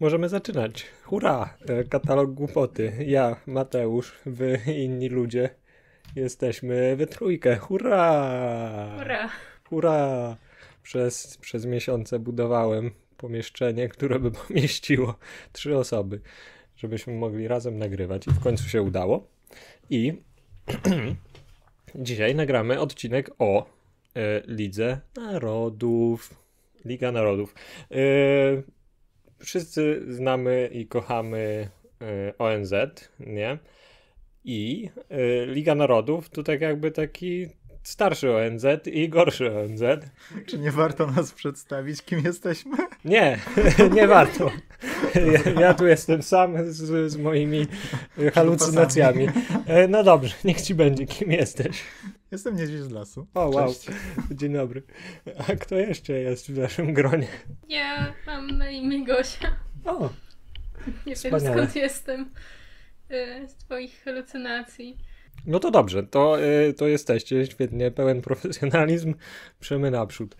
Możemy zaczynać. Hurra! E, katalog głupoty. Ja, Mateusz, wy inni ludzie. Jesteśmy we trójkę. Hurra! Hurra! Hurra! Przez, przez miesiące budowałem pomieszczenie, które by pomieściło trzy osoby, żebyśmy mogli razem nagrywać. I w końcu się udało. I dzisiaj nagramy odcinek o y, Lidze Narodów. Liga Narodów. Y, wszyscy znamy i kochamy e, ONZ, nie? I e, Liga Narodów to tak jakby taki starszy ONZ i gorszy ONZ. Czy nie warto nas przedstawić, kim jesteśmy? Nie, nie warto. Ja, ja tu jestem sam z, z moimi halucynacjami. E, no dobrze, niech ci będzie, kim jesteś. Jestem niedźwiedź z lasu. O, wow. Cześć. Dzień dobry. A kto jeszcze jest w naszym gronie? Ja mam na imię Gosia. O, Nie wiem skąd jestem. Y, z twoich halucynacji. No to dobrze, to, y, to jesteście świetnie, pełen profesjonalizm, przemy naprzód.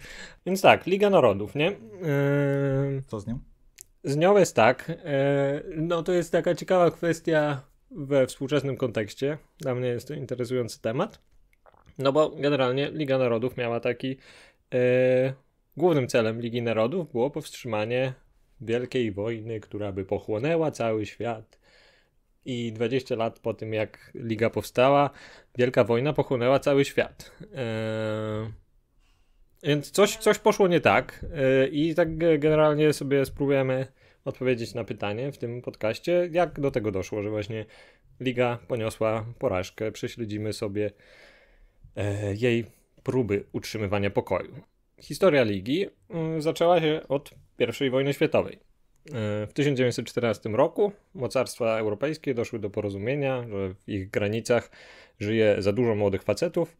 Więc tak, Liga Narodów, nie? Yy, Co z nią? Z nią jest tak. Y, no to jest taka ciekawa kwestia we współczesnym kontekście. Dla mnie jest to interesujący temat. No bo generalnie Liga Narodów miała taki. Yy, głównym celem Ligi Narodów było powstrzymanie wielkiej wojny, która by pochłonęła cały świat. I 20 lat po tym, jak Liga powstała, Wielka Wojna pochłonęła cały świat. Yy... Więc coś, coś poszło nie tak e, i tak generalnie sobie spróbujemy odpowiedzieć na pytanie w tym podcaście, jak do tego doszło, że właśnie liga poniosła porażkę. Prześledzimy sobie E, jej próby utrzymywania pokoju. Historia ligi mm, zaczęła się od I wojny światowej. E, w 1914 roku mocarstwa europejskie doszły do porozumienia, że w ich granicach żyje za dużo młodych facetów.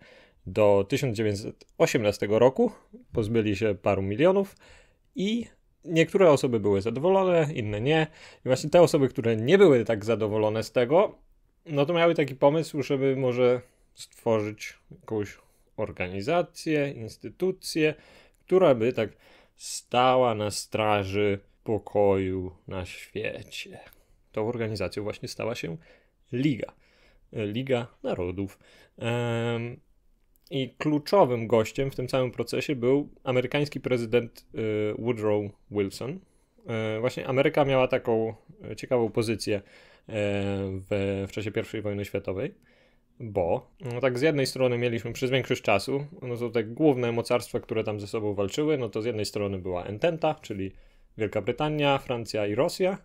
Do 1918 roku pozbyli się paru milionów i niektóre osoby były zadowolone, inne nie. I właśnie te osoby, które nie były tak zadowolone z tego, no to miały taki pomysł, żeby może stworzyć jakąś organizację, instytucję, która by tak stała na straży pokoju na świecie. Tą organizacją właśnie stała się Liga. Liga Narodów. I kluczowym gościem w tym całym procesie był amerykański prezydent y, Woodrow Wilson. E, właśnie Ameryka miała taką e, ciekawą pozycję e, w, w czasie I wojny światowej bo no tak z jednej strony mieliśmy przez większość czasu, no to te główne mocarstwa, które tam ze sobą walczyły, no to z jednej strony była Ententa, czyli Wielka Brytania, Francja i Rosja,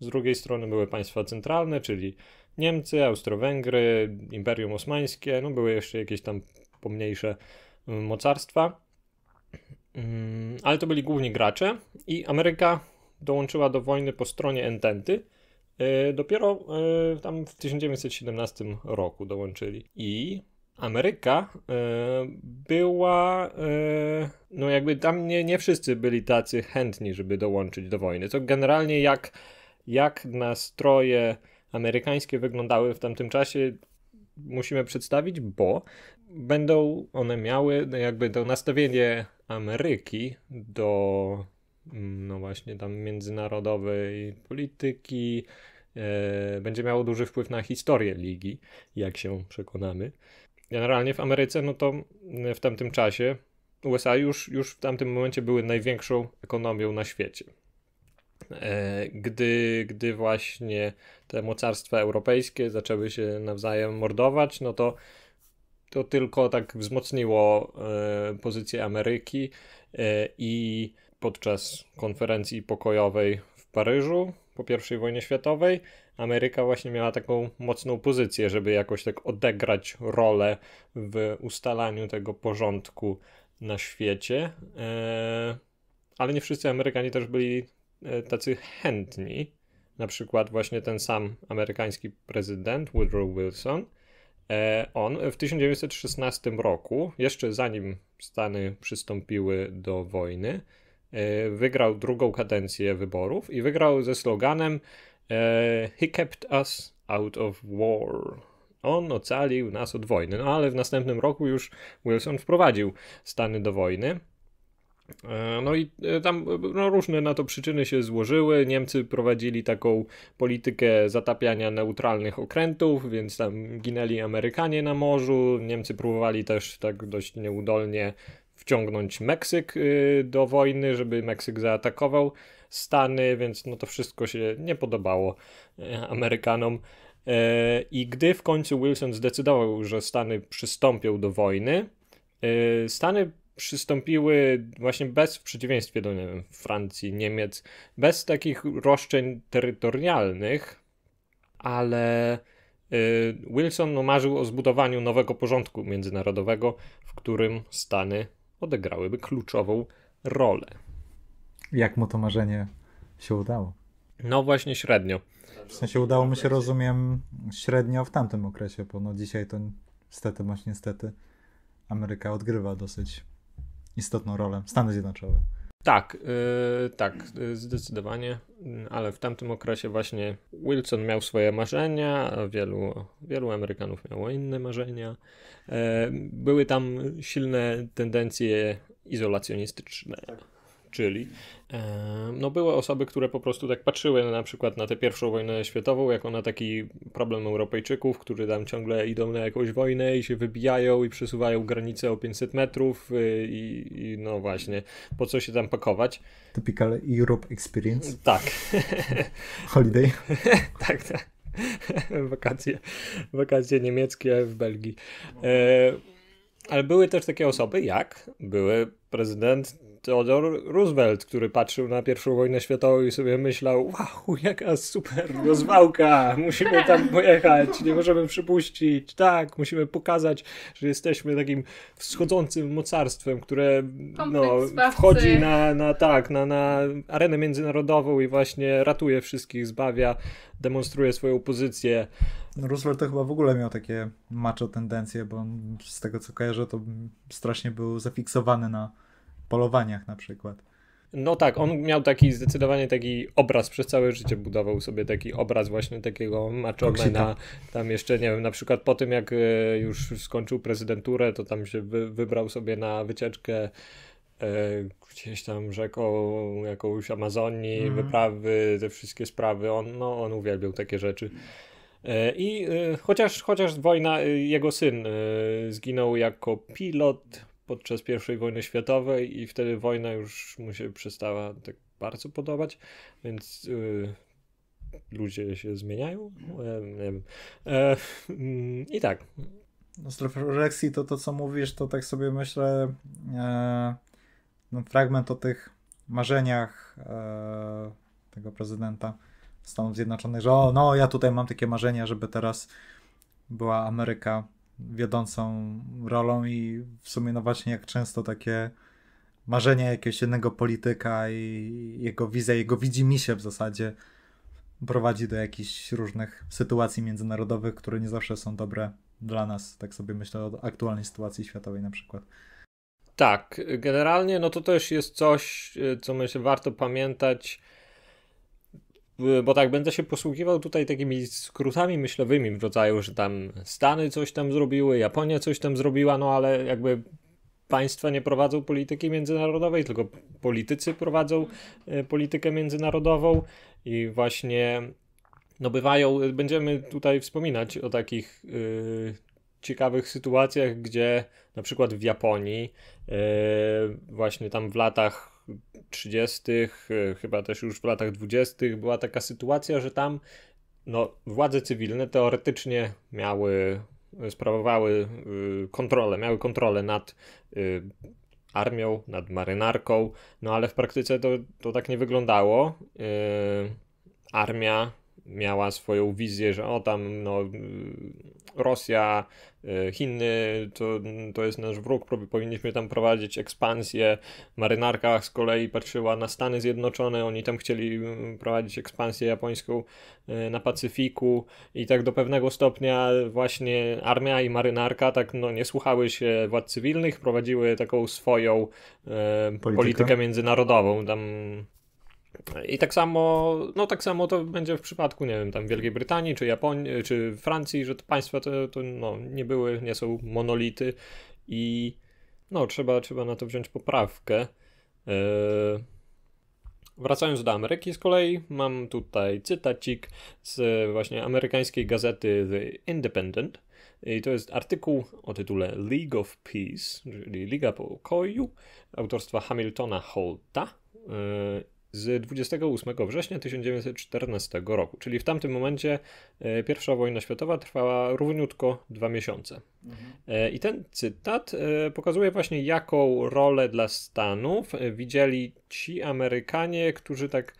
z drugiej strony były państwa centralne, czyli Niemcy, Austro-Węgry, Imperium Osmańskie, no były jeszcze jakieś tam pomniejsze mm, mocarstwa, mm, ale to byli główni gracze i Ameryka dołączyła do wojny po stronie Ententy, E, dopiero e, tam w 1917 roku dołączyli. I Ameryka e, była, no jakby tam nie, nie wszyscy byli tacy chętni, żeby dołączyć do wojny. To generalnie jak, jak nastroje amerykańskie wyglądały w tamtym czasie, musimy przedstawić, bo będą one miały no jakby to nastawienie Ameryki do no właśnie tam międzynarodowej polityki. E, będzie miało duży wpływ na historię ligi, jak się przekonamy. Generalnie w Ameryce, no to e, w tamtym czasie USA już, już w tamtym momencie były największą ekonomią na świecie. E, gdy, gdy właśnie te mocarstwa europejskie zaczęły się nawzajem mordować, no to to tylko tak wzmocniło pozycję Ameryki i podczas konferencji pokojowej w Paryżu po I wojnie światowej Ameryka właśnie miała taką mocną pozycję, żeby jakoś tak odegrać rolę w ustalaniu tego porządku na świecie. E, ale nie wszyscy Amerykanie też byli e, tacy chętni. Na przykład właśnie ten sam amerykański prezydent Woodrow Wilson. E, on w 1916 roku, jeszcze zanim Stany przystąpiły do wojny, E, wygrał drugą kadencję wyborów i wygrał ze sloganem e, He kept us out of war. On ocalił nas od wojny. No ale w następnym roku już Wilson wprowadził Stany do wojny. E, no i tam no, różne na to przyczyny się złożyły. Niemcy prowadzili taką politykę zatapiania neutralnych okrętów, więc tam ginęli Amerykanie na morzu. Niemcy próbowali też tak dość nieudolnie wciągnąć Meksyk y, do wojny, żeby Meksyk zaatakował Stany, więc no to wszystko się nie podobało e, Amerykanom. E, I gdy w końcu Wilson zdecydował, że Stany przystąpią do wojny, e, Stany przystąpiły właśnie bez, w przeciwieństwie do nie wiem, Francji, Niemiec, bez takich roszczeń terytorialnych, ale Wilson no marzył o zbudowaniu nowego porządku międzynarodowego, w którym Stany odegrałyby kluczową rolę. Jak mu to marzenie się udało? No właśnie średnio. W sensie udało mi się, rozumiem, średnio w tamtym okresie, bo no dzisiaj to niestety, właśnie niestety, Ameryka odgrywa dosyć istotną rolę. Stany Zjednoczone. Tak, yy, tak, y, zdecydowanie, ale w tamtym okresie właśnie Wilson miał swoje marzenia, a wielu, wielu Amerykanów miało inne marzenia. Yy, były tam silne tendencje izolacjonistyczne. Tak czyli e, no były osoby, które po prostu tak patrzyły na przykład na tę pierwszą wojnę światową, jako na taki problem Europejczyków, którzy tam ciągle idą na jakąś wojnę i się wybijają i przesuwają granice o 500 metrów y, i, i no właśnie, po co się tam pakować. Typical Europe Experience. Tak. Holiday. tak, tak. wakacje, wakacje niemieckie w Belgii. E, ale były też takie osoby jak były prezydent Theodore Roosevelt, który patrzył na pierwszą wojnę światową i sobie myślał, wow, jaka super rozwałka, musimy tam pojechać, nie możemy przypuścić, tak, musimy pokazać, że jesteśmy takim wschodzącym mocarstwem, które no, wchodzi na, na, tak, na, na arenę międzynarodową i właśnie ratuje wszystkich, zbawia, demonstruje swoją pozycję. No, Roosevelt to chyba w ogóle miał takie macho tendencje, bo z tego co kojarzę, to strasznie był zafiksowany na polowaniach na przykład. No tak, on miał taki zdecydowanie taki obraz, przez całe życie budował sobie taki obraz właśnie takiego machomena. Tam jeszcze, nie wiem, na przykład po tym jak e, już skończył prezydenturę, to tam się wy, wybrał sobie na wycieczkę e, gdzieś tam rzeką jakąś Amazonii, mm. wyprawy, te wszystkie sprawy. On, no, on uwielbiał takie rzeczy. E, I chociaż, chociaż wojna, jego syn zginął jako pilot podczas I wojny światowej i wtedy wojna już mu się przestała tak bardzo podobać, więc y, ludzie się zmieniają. Mhm. E, I tak. No z refleksji to to, co mówisz, to tak sobie myślę, e, no fragment o tych marzeniach e, tego prezydenta Stanów Zjednoczonych, że o, no ja tutaj mam takie marzenia, żeby teraz była Ameryka wiodącą rolą i w sumie no właśnie jak często takie marzenia jakiegoś jednego polityka i jego wizja, jego widzimisię w zasadzie prowadzi do jakichś różnych sytuacji międzynarodowych, które nie zawsze są dobre dla nas, tak sobie myślę o aktualnej sytuacji światowej na przykład. Tak, generalnie no to też jest coś, y, co myślę warto pamiętać, Y, bo tak, będę się posługiwał tutaj takimi skrótami myślowymi w rodzaju, że tam Stany coś tam zrobiły, Japonia coś tam zrobiła, no ale jakby państwa nie prowadzą polityki międzynarodowej, tylko politycy prowadzą y, politykę międzynarodową i właśnie no bywają, będziemy tutaj wspominać o takich yy, ciekawych sytuacjach, gdzie na przykład w Japonii yy, właśnie tam w latach 30., e, chyba też już w latach 20. była taka sytuacja, że tam no, władze cywilne teoretycznie miały, e, sprawowały e, kontrolę, miały kontrolę nad armią, nad marynarką, no ale w praktyce to, to tak nie wyglądało. Armia miała swoją wizję, że o tam no, Rosja, y, Chiny to, to jest nasz wróg, powinniśmy tam prowadzić ekspansję. Marynarka z kolei patrzyła na Stany Zjednoczone, oni tam chcieli mm, prowadzić ekspansję japońską y, na Pacyfiku i tak do pewnego stopnia właśnie armia i marynarka tak no, nie słuchały się władz cywilnych, prowadziły taką swoją e, politykę. międzynarodową. Tam i tak samo, no tak samo to będzie w przypadku, nie wiem, tam Wielkiej Brytanii, czy Japonii, czy Francji, że te państwa to, to no, nie były, nie są monolity i no trzeba, trzeba na to wziąć poprawkę. E, wracając do Ameryki z kolei, mam tutaj cytacik z właśnie amerykańskiej gazety The Independent. I to jest artykuł o tytule League of Peace, czyli Liga Pokoju, autorstwa Hamiltona Holta. E, z 28 września 1914 roku, czyli w tamtym momencie e, pierwsza wojna światowa trwała równiutko dwa miesiące. Mhm. E, I ten cytat e, pokazuje właśnie, jaką rolę dla Stanów widzieli ci Amerykanie, którzy tak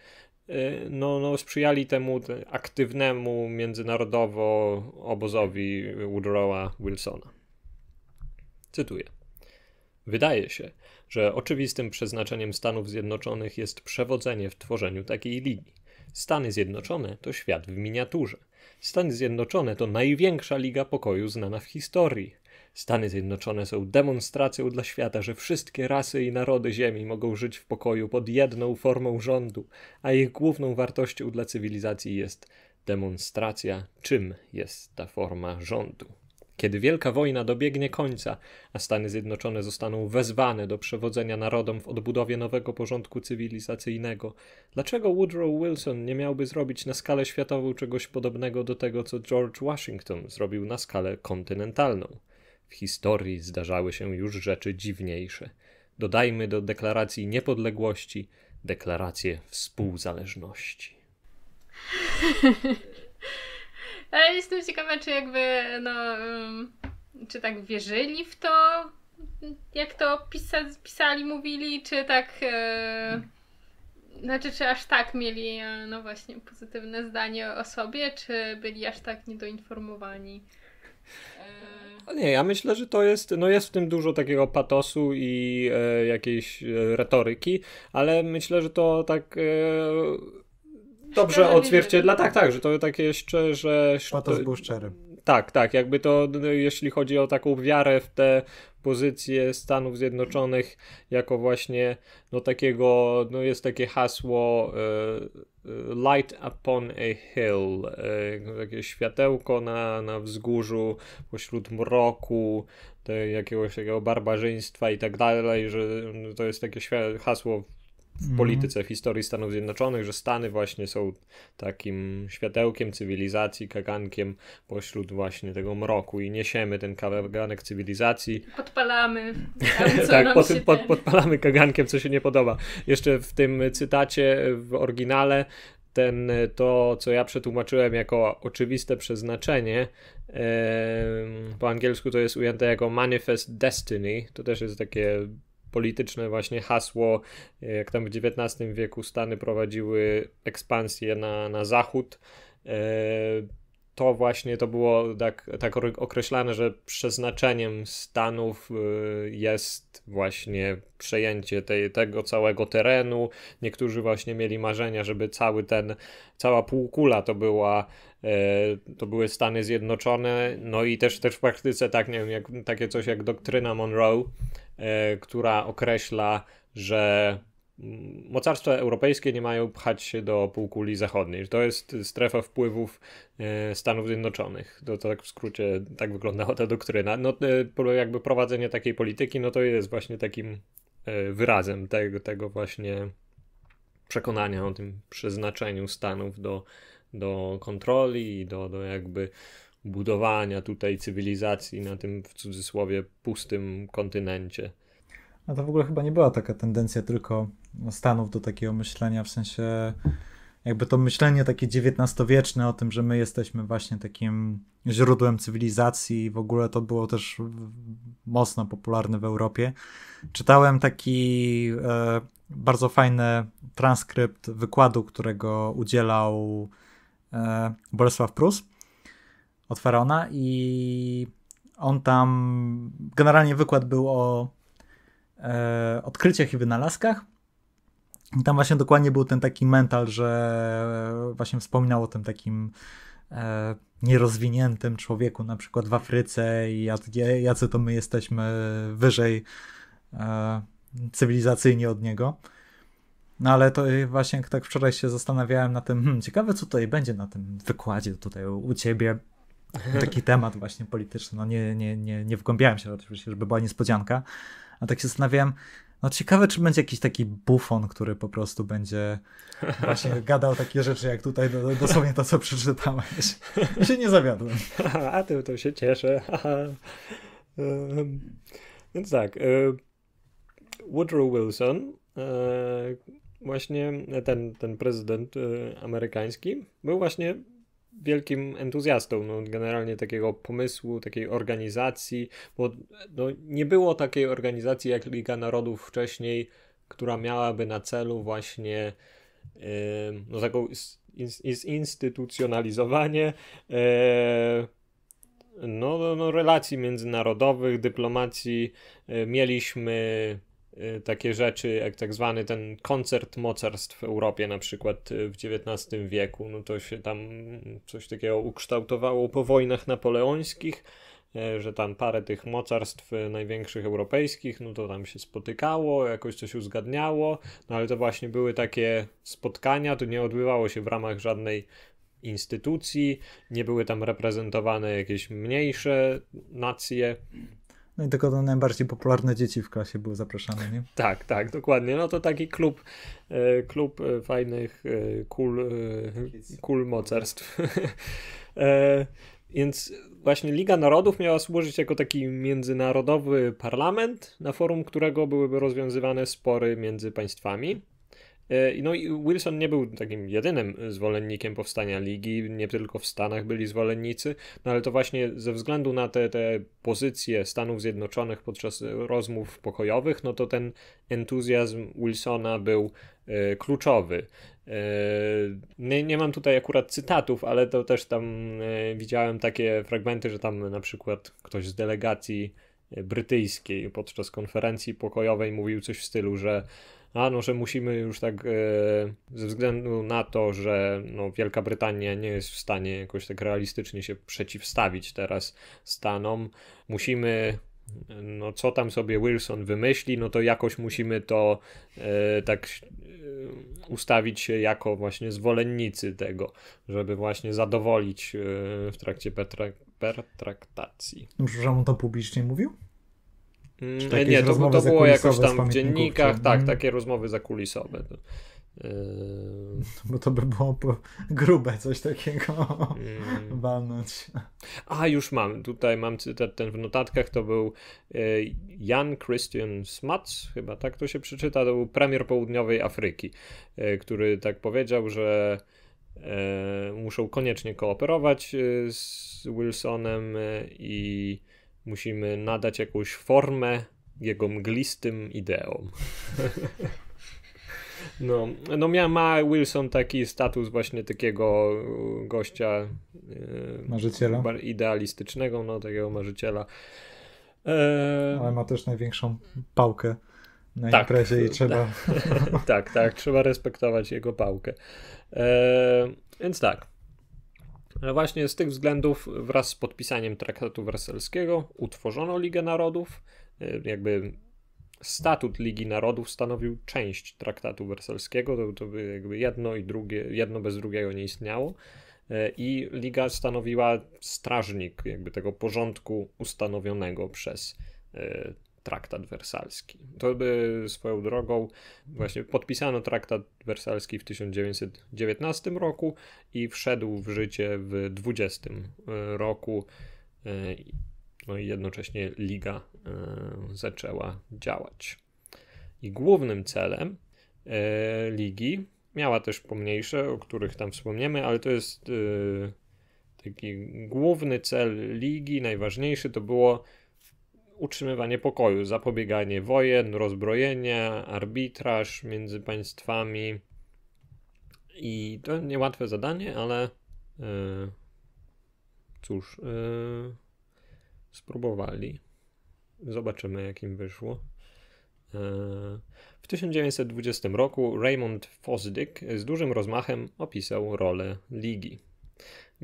no, no, sprzyjali temu aktywnemu międzynarodowo obozowi Woodrowa Wilsona. Cytuję. Wydaje się, że oczywistym przeznaczeniem Stanów Zjednoczonych jest przewodzenie w tworzeniu takiej ligi. Stany Zjednoczone to świat w miniaturze. Stany Zjednoczone to największa Liga Pokoju znana w historii. Stany Zjednoczone są demonstracją dla świata, że wszystkie rasy i narody Ziemi mogą żyć w pokoju pod jedną formą rządu, a ich główną wartością dla cywilizacji jest demonstracja, czym jest ta forma rządu. Kiedy Wielka Wojna dobiegnie końca, a Stany Zjednoczone zostaną wezwane do przewodzenia narodom w odbudowie nowego porządku cywilizacyjnego, dlaczego Woodrow Wilson nie miałby zrobić na skalę światową czegoś podobnego do tego, co George Washington zrobił na skalę kontynentalną? W historii zdarzały się już rzeczy dziwniejsze. Dodajmy do deklaracji niepodległości deklarację współzależności. Ale jestem ciekawa, czy jakby, no, czy tak wierzyli w to, jak to pisa pisali, mówili, czy tak. E, znaczy, czy aż tak mieli, e, no właśnie, pozytywne zdanie o sobie, czy byli aż tak niedoinformowani? E... Nie, ja myślę, że to jest, no jest w tym dużo takiego patosu i e, jakiejś e, retoryki, ale myślę, że to tak e, dobrze odzwierciedla. Tak, tak, że to takie jeszcze, że... Patos był szczery. Tak, tak, jakby to no, jeśli chodzi o taką wiarę w te pozycje Stanów Zjednoczonych jako właśnie no takiego, no jest takie hasło e, e, light upon a hill, e, no, takie światełko na, na wzgórzu pośród mroku, te jakiegoś takiego barbarzyństwa i tak dalej, że no, to jest takie hasło w mhm. polityce, w historii Stanów Zjednoczonych, że Stany właśnie są takim światełkiem cywilizacji, kagankiem pośród właśnie tego mroku i niesiemy ten kaganek cywilizacji. Podpalamy. tak, pod, pod, podpalamy kagankiem, co się nie podoba. Jeszcze w tym cytacie w oryginale ten, to, co ja przetłumaczyłem jako oczywiste przeznaczenie, po angielsku to jest ujęte jako manifest destiny. To też jest takie polityczne właśnie hasło, e, jak tam w XIX wieku Stany prowadziły ekspansję na, na zachód. E, to właśnie to było tak, tak określane, że przeznaczeniem Stanów e, jest właśnie przejęcie tej, tego całego terenu. Niektórzy właśnie mieli marzenia, żeby cały ten, cała półkula to była to były Stany Zjednoczone, no i też, też w praktyce tak, nie wiem, jak, takie coś jak doktryna Monroe, E, która określa, że mm, mocarstwa europejskie nie mają pchać się do półkuli zachodniej. To jest strefa wpływów e, Stanów Zjednoczonych. To, to tak w skrócie tak wyglądała ta doktryna. No e, jakby prowadzenie takiej polityki, no to jest właśnie takim wyrazem tego, tego właśnie przekonania o tym przeznaczeniu Stanów do, do kontroli, do, do jakby budowania tutaj cywilizacji na tym w cudzysłowie pustym kontynencie. A to w ogóle chyba nie była taka tendencja tylko Stanów do takiego myślenia, w sensie jakby to myślenie takie XIX-wieczne o tym, że my jesteśmy właśnie takim źródłem cywilizacji i w ogóle to było też mocno popularne w Europie. Czytałem taki e, bardzo fajny transkrypt wykładu, którego udzielał e, Bolesław Prus od Farona i on tam generalnie wykład był o e, odkryciach i wynalazkach. I tam właśnie dokładnie był ten taki mental, że właśnie wspominał o tym takim e, nierozwiniętym człowieku, na przykład w Afryce i jacy to my jesteśmy wyżej e, cywilizacyjnie od niego. No ale to właśnie tak wczoraj się zastanawiałem na tym, hmm, ciekawe co tutaj będzie na tym wykładzie tutaj u ciebie, taki temat właśnie polityczny. No nie, nie, nie, nie wgłębiałem się oczywiście, żeby była niespodzianka. A tak się zastanawiałem, no ciekawe, czy będzie jakiś taki bufon, który po prostu będzie właśnie gadał takie rzeczy, jak tutaj dosłownie to, co przeczytałeś. I się nie zawiodłem. A ty to się cieszę. Um, więc tak, y, Woodrow Wilson, y, właśnie ten, ten prezydent y, amerykański, był właśnie wielkim entuzjastą no, generalnie takiego pomysłu, takiej organizacji, bo no, nie było takiej organizacji jak Liga Narodów wcześniej, która miałaby na celu właśnie yy, no, taką zinstytucjonalizowanie yy, no, no, no, relacji międzynarodowych, dyplomacji. Yy, mieliśmy Y, takie rzeczy, jak tak zwany ten koncert mocarstw w Europie na przykład y, w XIX wieku, no to się tam coś takiego ukształtowało po wojnach napoleońskich, y, że tam parę tych mocarstw największych europejskich, no to tam się spotykało, jakoś coś uzgadniało, no ale to właśnie były takie spotkania, to nie odbywało się w ramach żadnej instytucji, nie były tam reprezentowane jakieś mniejsze nacje, no i tylko najbardziej popularne dzieci w klasie były zapraszane, nie? Tak, tak, dokładnie. No to taki klub, e, klub e, fajnych, cool, e, cool mocarstw. Więc właśnie Liga Narodów miała służyć jako taki międzynarodowy parlament, na forum którego byłyby rozwiązywane spory między państwami. E, no i Wilson nie był takim jedynym zwolennikiem powstania ligi, nie tylko w Stanach byli zwolennicy, no ale to właśnie ze względu na te, te pozycje Stanów Zjednoczonych podczas e, rozmów pokojowych, no to ten entuzjazm Wilsona był e, kluczowy. Nie, nie mam tutaj akurat cytatów, ale to też tam widziałem takie fragmenty, że tam na przykład ktoś z delegacji brytyjskiej podczas konferencji pokojowej mówił coś w stylu, że a no, że musimy już tak e, ze względu na to, że no, Wielka Brytania nie jest w stanie jakoś tak realistycznie się przeciwstawić teraz Stanom, musimy no co tam sobie Wilson wymyśli, no to jakoś musimy to e, tak e, ustawić się jako właśnie zwolennicy tego, żeby właśnie zadowolić e, w trakcie pertraktacji. Już on to publicznie mówił? Czy nie, to, to było jakoś tam w dziennikach, czy... tak, mm. takie rozmowy zakulisowe. Yy... Bo to by było grube coś takiego yy. A, już mam. Tutaj mam cytat ten w notatkach. To był y, Jan Christian Smuts, chyba tak to się przeczyta. To był premier południowej Afryki, y, który tak powiedział, że y, muszą koniecznie kooperować z Wilsonem i musimy nadać jakąś formę jego mglistym ideom. No, no miał, ma Wilson taki status właśnie takiego e, gościa e, marzyciela idealistycznego, no takiego marzyciela. E... Ale ma też największą pałkę na tak, imprezie i trzeba... Tak, tak, tak, trzeba respektować jego pałkę. E... Więc tak, Właśnie z tych względów wraz z podpisaniem traktatu werselskiego utworzono Ligę Narodów. Y, jakby statut Ligi Narodów stanowił część traktatu werselskiego, to, to jakby jedno i drugie, jedno bez drugiego nie istniało. Y, I Liga stanowiła strażnik jakby tego porządku ustanowionego przez y, traktat wersalski. To by swoją drogą, właśnie podpisano traktat wersalski w 1919 roku i wszedł w życie w 20 e, roku. E, no i jednocześnie liga e, zaczęła działać. I głównym celem ligi miała też pomniejsze, o których tam wspomniemy, ale to jest taki główny cel ligi, najważniejszy to było utrzymywanie pokoju, zapobieganie wojen, rozbrojenia, arbitraż między państwami. I to niełatwe zadanie, ale yy, cóż, yy, spróbowali. Zobaczymy, jak im wyszło. E, w 1920 roku Raymond Fosdick z dużym rozmachem opisał rolę ligi.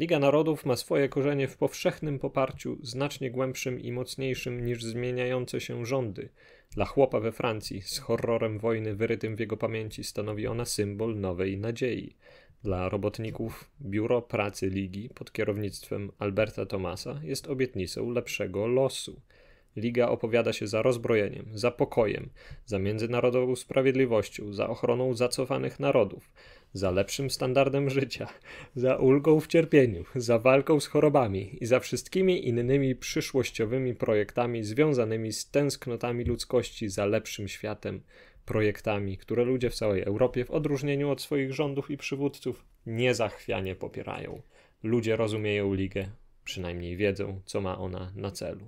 Liga Narodów ma swoje korzenie w powszechnym poparciu znacznie głębszym i mocniejszym niż zmieniające się rządy. Dla chłopa we Francji z horrorem wojny wyrytym w jego pamięci stanowi ona symbol nowej nadziei. Dla robotników Biuro Pracy Ligi pod kierownictwem Alberta Tomasa jest obietnicą lepszego losu. Liga opowiada się za rozbrojeniem, za pokojem, za międzynarodową sprawiedliwością, za ochroną zacofanych narodów, za lepszym standardem życia, za ulgą w cierpieniu, za walką z chorobami i za wszystkimi innymi przyszłościowymi projektami związanymi z tęsknotami ludzkości za lepszym światem, projektami, które ludzie w całej Europie w odróżnieniu od swoich rządów i przywódców niezachwianie popierają. Ludzie rozumieją ligę, przynajmniej wiedzą, co ma ona na celu.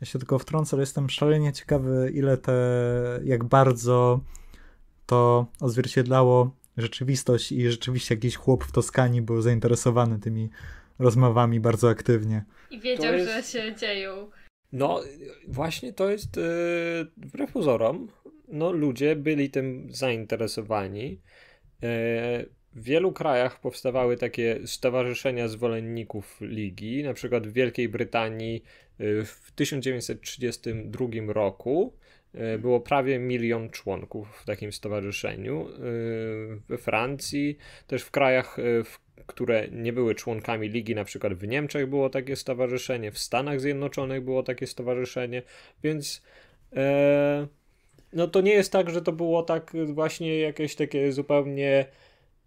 Ja się tylko wtrącę, jestem szalenie ciekawy, ile te, jak bardzo to odzwierciedlało rzeczywistość i rzeczywiście jakiś chłop w Toskanii był zainteresowany tymi rozmowami bardzo aktywnie. I wiedział, jest... że się dzieją. No, właśnie to jest, yy, wbrew pozorom, no ludzie byli tym zainteresowani. E, w wielu krajach powstawały takie stowarzyszenia zwolenników ligi, na przykład w Wielkiej Brytanii e, w 1932 roku E, było prawie milion członków w takim stowarzyszeniu. E, we Francji, też w krajach, e, w które nie były członkami ligi, na przykład w Niemczech było takie stowarzyszenie, w Stanach Zjednoczonych było takie stowarzyszenie, więc e, no to nie jest tak, że to było tak właśnie jakieś takie zupełnie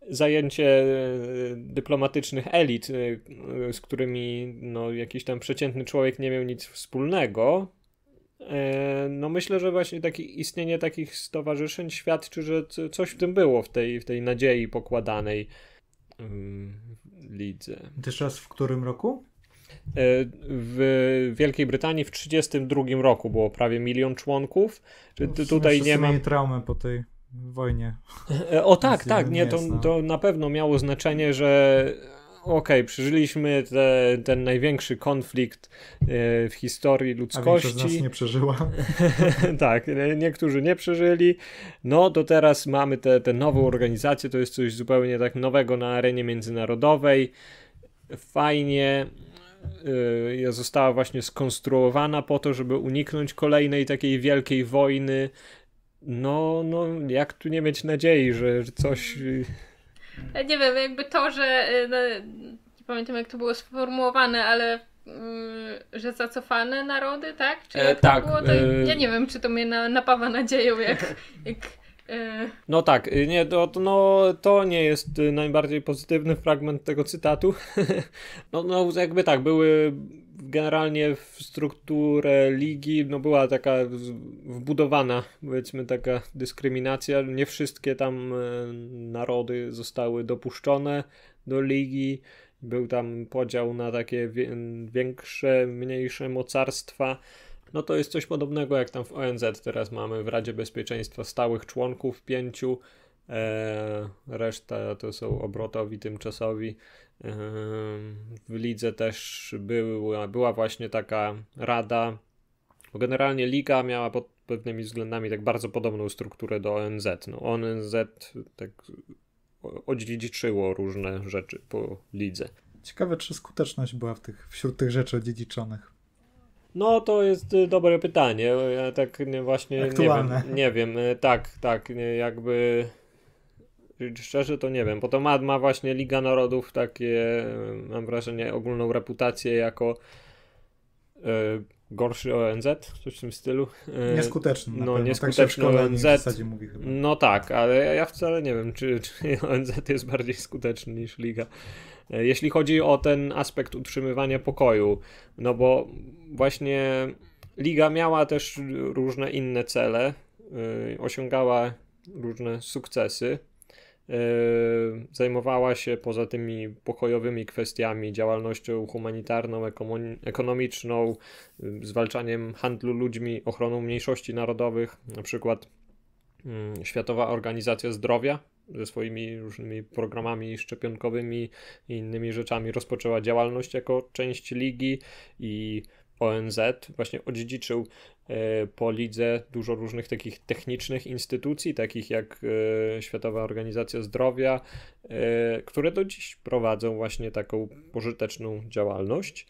zajęcie dyplomatycznych elit, z którymi no, jakiś tam przeciętny człowiek nie miał nic wspólnego, E, no myślę, że właśnie takie istnienie takich stowarzyszeń świadczy, że coś w tym było, w tej, w tej nadziei pokładanej mm, lidze. Też w którym roku? E, w Wielkiej Brytanii w 1932 roku było prawie milion członków. no, tutaj nie mam traumy po tej wojnie. E, o tak, tak, nie, to, no. to na pewno miało znaczenie, że okej, okay, przeżyliśmy te, ten największy konflikt e, w historii ludzkości. A z nas nie przeżyła. tak, niektórzy nie przeżyli. No to teraz mamy tę te, te nową organizację, to jest coś zupełnie tak nowego na arenie międzynarodowej. Fajnie e, została właśnie skonstruowana po to, żeby uniknąć kolejnej takiej wielkiej wojny. No, no, jak tu nie mieć nadziei, że coś nie wiem, jakby to, że y, no, nie pamiętam jak to było sformułowane, ale mm, że zacofane narody, tak? Czy e, tak. Było, to, ja y, nie wiem, czy to mnie na, napawa nadzieją, jak, jak y, no tak, nie, to, no, to nie jest najbardziej pozytywny fragment tego cytatu. No, no jakby tak, były, generalnie w strukturę ligi no była taka wbudowana, powiedzmy, taka dyskryminacja. Nie wszystkie tam e, narody zostały dopuszczone do ligi. Był tam podział na takie większe, mniejsze mocarstwa. No to jest coś podobnego jak tam w ONZ teraz mamy w Radzie Bezpieczeństwa stałych członków pięciu. E, reszta to są obrotowi tymczasowi. W lidze też była, była właśnie taka rada. Bo generalnie liga miała pod pewnymi względami tak bardzo podobną strukturę do ONZ. No, ONZ tak odziedziczyło różne rzeczy po lidze. Ciekawe, czy skuteczność była w tych, wśród tych rzeczy odziedziczonych. No, to jest y, dobre pytanie. Ja tak właśnie Aktualne. nie wiem. Nie y, wiem. Tak, tak, y, jakby szczerze to nie wiem, bo to ma, ma właśnie Liga Narodów takie, e, mam wrażenie, ogólną reputację jako y, gorszy ONZ, coś w tym stylu. Y, nieskuteczny. No, pewno. Tak nieskuteczny tak ONZ. No tak, ale ja, ja wcale nie wiem, czy, czy ONZ jest bardziej skuteczny niż Liga. Jeśli chodzi o ten aspekt utrzymywania pokoju, no bo właśnie Liga miała też różne inne cele, y, osiągała różne sukcesy. E, zajmowała się poza tymi pokojowymi kwestiami działalnością humanitarną, ekonomiczną, e, zwalczaniem handlu ludźmi, ochroną mniejszości narodowych, na przykład mm, Światowa Organizacja Zdrowia ze swoimi różnymi programami szczepionkowymi i innymi rzeczami rozpoczęła działalność jako część ligi i ONZ właśnie odziedziczył e, po lidze dużo różnych takich technicznych instytucji, takich jak e, Światowa Organizacja Zdrowia, e, które do dziś prowadzą właśnie taką pożyteczną działalność.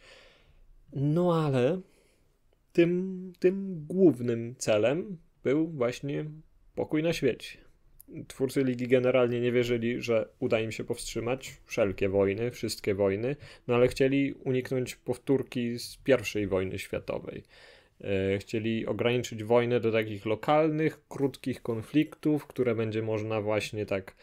No ale tym, tym głównym celem był właśnie pokój na świecie twórcy ligi generalnie nie wierzyli, że uda im się powstrzymać wszelkie wojny, wszystkie wojny, no ale chcieli uniknąć powtórki z I wojny światowej. E, chcieli ograniczyć wojnę do takich lokalnych, krótkich konfliktów, które będzie można właśnie tak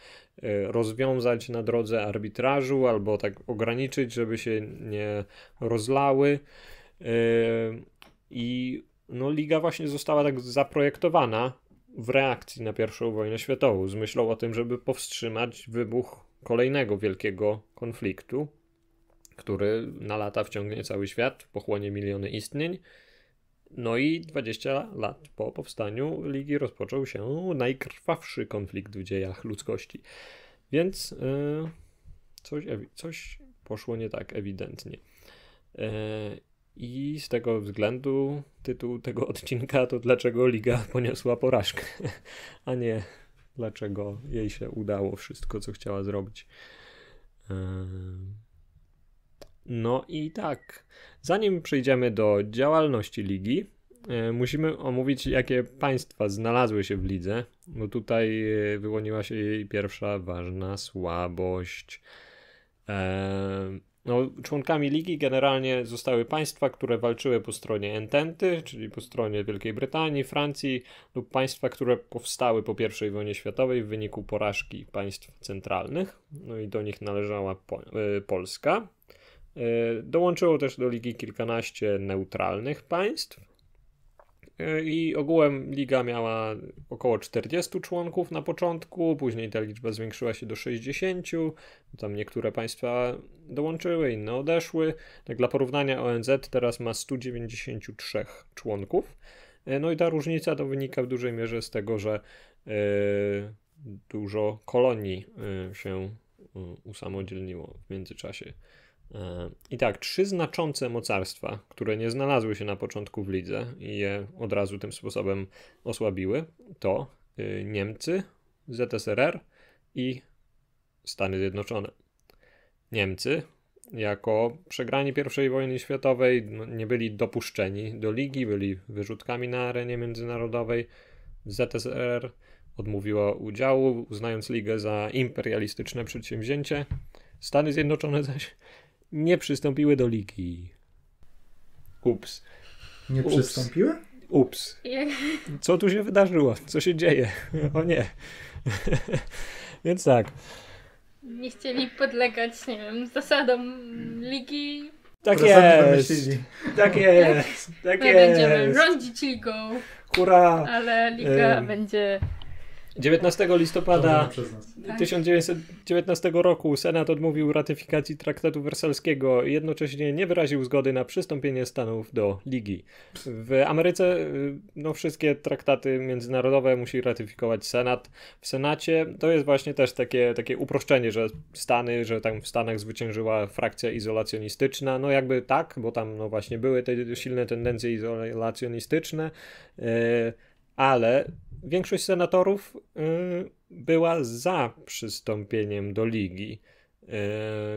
e, rozwiązać na drodze arbitrażu albo tak ograniczyć, żeby się nie rozlały. E, I no, liga właśnie została tak zaprojektowana, w reakcji na pierwszą wojnę światową, z myślą o tym, żeby powstrzymać wybuch kolejnego wielkiego konfliktu, który na lata wciągnie cały świat, pochłonie miliony istnień. No i 20 lat po powstaniu ligi rozpoczął się najkrwawszy konflikt w dziejach ludzkości. Więc yy, coś, coś poszło nie tak ewidentnie. E, i z tego względu tytuł tego odcinka to dlaczego liga poniosła porażkę, a nie dlaczego jej się udało wszystko, co chciała zrobić. Ehm, no i tak, zanim przejdziemy do działalności ligi, e, musimy omówić, jakie państwa znalazły się w lidze, bo tutaj e, wyłoniła się jej pierwsza ważna słabość. Ehm, no, członkami ligi generalnie zostały państwa, które walczyły po stronie Ententy, czyli po stronie Wielkiej Brytanii, Francji, lub państwa, które powstały po I wojnie światowej w wyniku porażki państw centralnych. No i do nich należała y, Polska. Y, dołączyło też do ligi kilkanaście neutralnych państw i ogółem liga miała około 40 członków na początku, później ta liczba zwiększyła się do 60, tam niektóre państwa dołączyły, inne odeszły. Tak dla porównania ONZ teraz ma 193 członków. E, no i ta różnica to wynika w dużej mierze z tego, że e, dużo kolonii e, się usamodzielniło w międzyczasie. E, I tak, trzy znaczące mocarstwa, które nie znalazły się na początku w lidze i je od razu tym sposobem osłabiły, to y, Niemcy, ZSRR i Stany Zjednoczone. Niemcy, jako przegrani I wojny światowej, no, nie byli dopuszczeni do ligi, byli wyrzutkami na arenie międzynarodowej. ZSRR odmówiła udziału, uznając ligę za imperialistyczne przedsięwzięcie. Stany Zjednoczone zaś nie przystąpiły do ligi. Ups. Nie Ups. przystąpiły? Ups. Co tu się wydarzyło? Co się dzieje? O nie. Więc tak. Nie chcieli podlegać, nie wiem, zasadom ligi. Tak jest. Tak jest. Tak My jest. będziemy rządzić ligą. Hurra. Ale liga będzie 19 listopada 1919 no, tak. roku Senat odmówił ratyfikacji traktatu wersalskiego i jednocześnie nie wyraził zgody na przystąpienie Stanów do Ligi. W Ameryce y, no, wszystkie traktaty międzynarodowe musi ratyfikować Senat. W Senacie to jest właśnie też takie, takie uproszczenie, że Stany, że tam w Stanach zwyciężyła frakcja izolacjonistyczna. No jakby tak, bo tam no właśnie były te silne tendencje izolacjonistyczne, y, ale większość senatorów y, była za przystąpieniem do ligi. Y,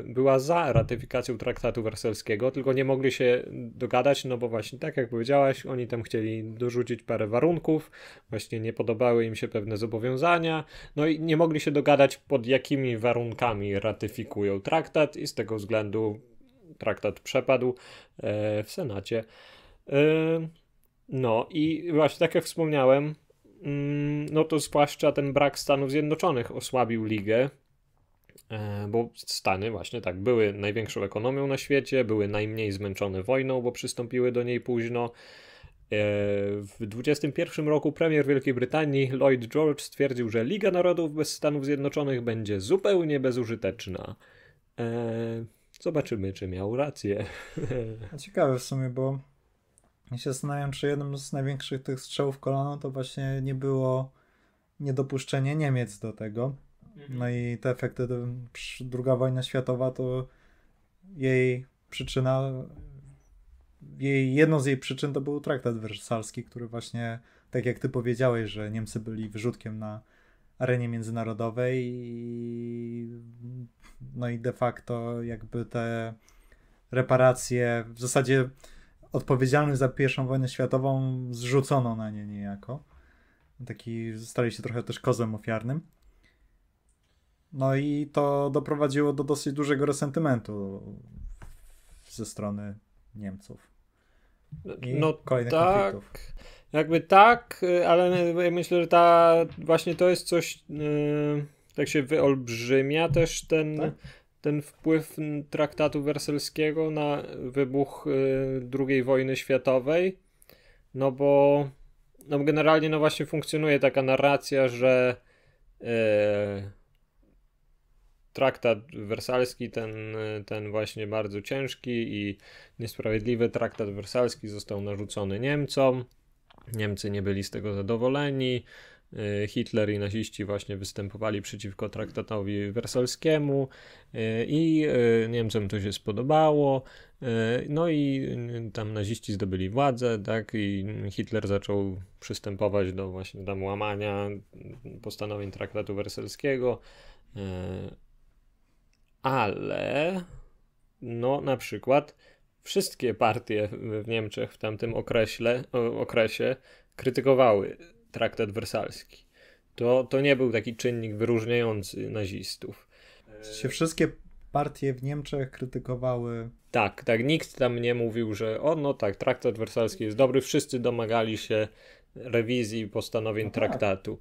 była za ratyfikacją traktatu werselskiego, tylko nie mogli się dogadać, no bo właśnie tak jak powiedziałaś, oni tam chcieli dorzucić parę warunków, właśnie nie podobały im się pewne zobowiązania, no i nie mogli się dogadać pod jakimi warunkami ratyfikują traktat, i z tego względu traktat przepadł y, w Senacie. No i właśnie tak jak wspomniałem, Mm, no to zwłaszcza ten brak Stanów Zjednoczonych osłabił ligę, e, bo Stany właśnie tak były największą ekonomią na świecie, były najmniej zmęczone wojną, bo przystąpiły do niej późno. E, w 21 roku premier Wielkiej Brytanii Lloyd George stwierdził, że Liga Narodów bez Stanów Zjednoczonych będzie zupełnie bezużyteczna. E, zobaczymy, czy miał rację. Ciekawe w sumie, bo ja się zastanawiam, czy jednym z największych tych strzałów kolano to właśnie nie było niedopuszczenie Niemiec do tego. Mhm. No i te efekty, druga wojna światowa to jej przyczyna, jej, jedną z jej przyczyn to był traktat wersalski, który właśnie, tak jak ty powiedziałeś, że Niemcy byli wyrzutkiem na arenie międzynarodowej i no i de facto jakby te reparacje, w zasadzie odpowiedzialny za pierwszą wojnę światową zrzucono na nie niejako. Taki stali się trochę też kozłem ofiarnym. No i to doprowadziło do dosyć dużego resentymentu ze strony Niemców. I no kolejnych tak, konfliktów. Jakby tak, ale myślę, że ta właśnie to jest coś. Yy, tak się wyolbrzymia też ten. Tak? ten wpływ traktatu werselskiego na wybuch y, II wojny światowej, no bo no generalnie no właśnie funkcjonuje taka narracja, że y, traktat wersalski, ten, y, ten właśnie bardzo ciężki i niesprawiedliwy traktat wersalski został narzucony Niemcom. Niemcy nie byli z tego zadowoleni, E, Hitler i naziści właśnie występowali przeciwko traktatowi wersalskiemu e, i e, Niemcom to się spodobało. No i tam naziści zdobyli władzę, tak, i Hitler zaczął przystępować do właśnie tam łamania postanowień traktatu wersalskiego. Ale no na przykład wszystkie partie w Niemczech w tamtym okresie krytykowały traktat wersalski. To, to nie był taki czynnik wyróżniający nazistów. Się wszystkie partie w Niemczech krytykowały. Tak, tak. Nikt tam nie mówił, że o, no tak, traktat wersalski jest dobry. Wszyscy domagali się rewizji postanowień no tak. traktatu.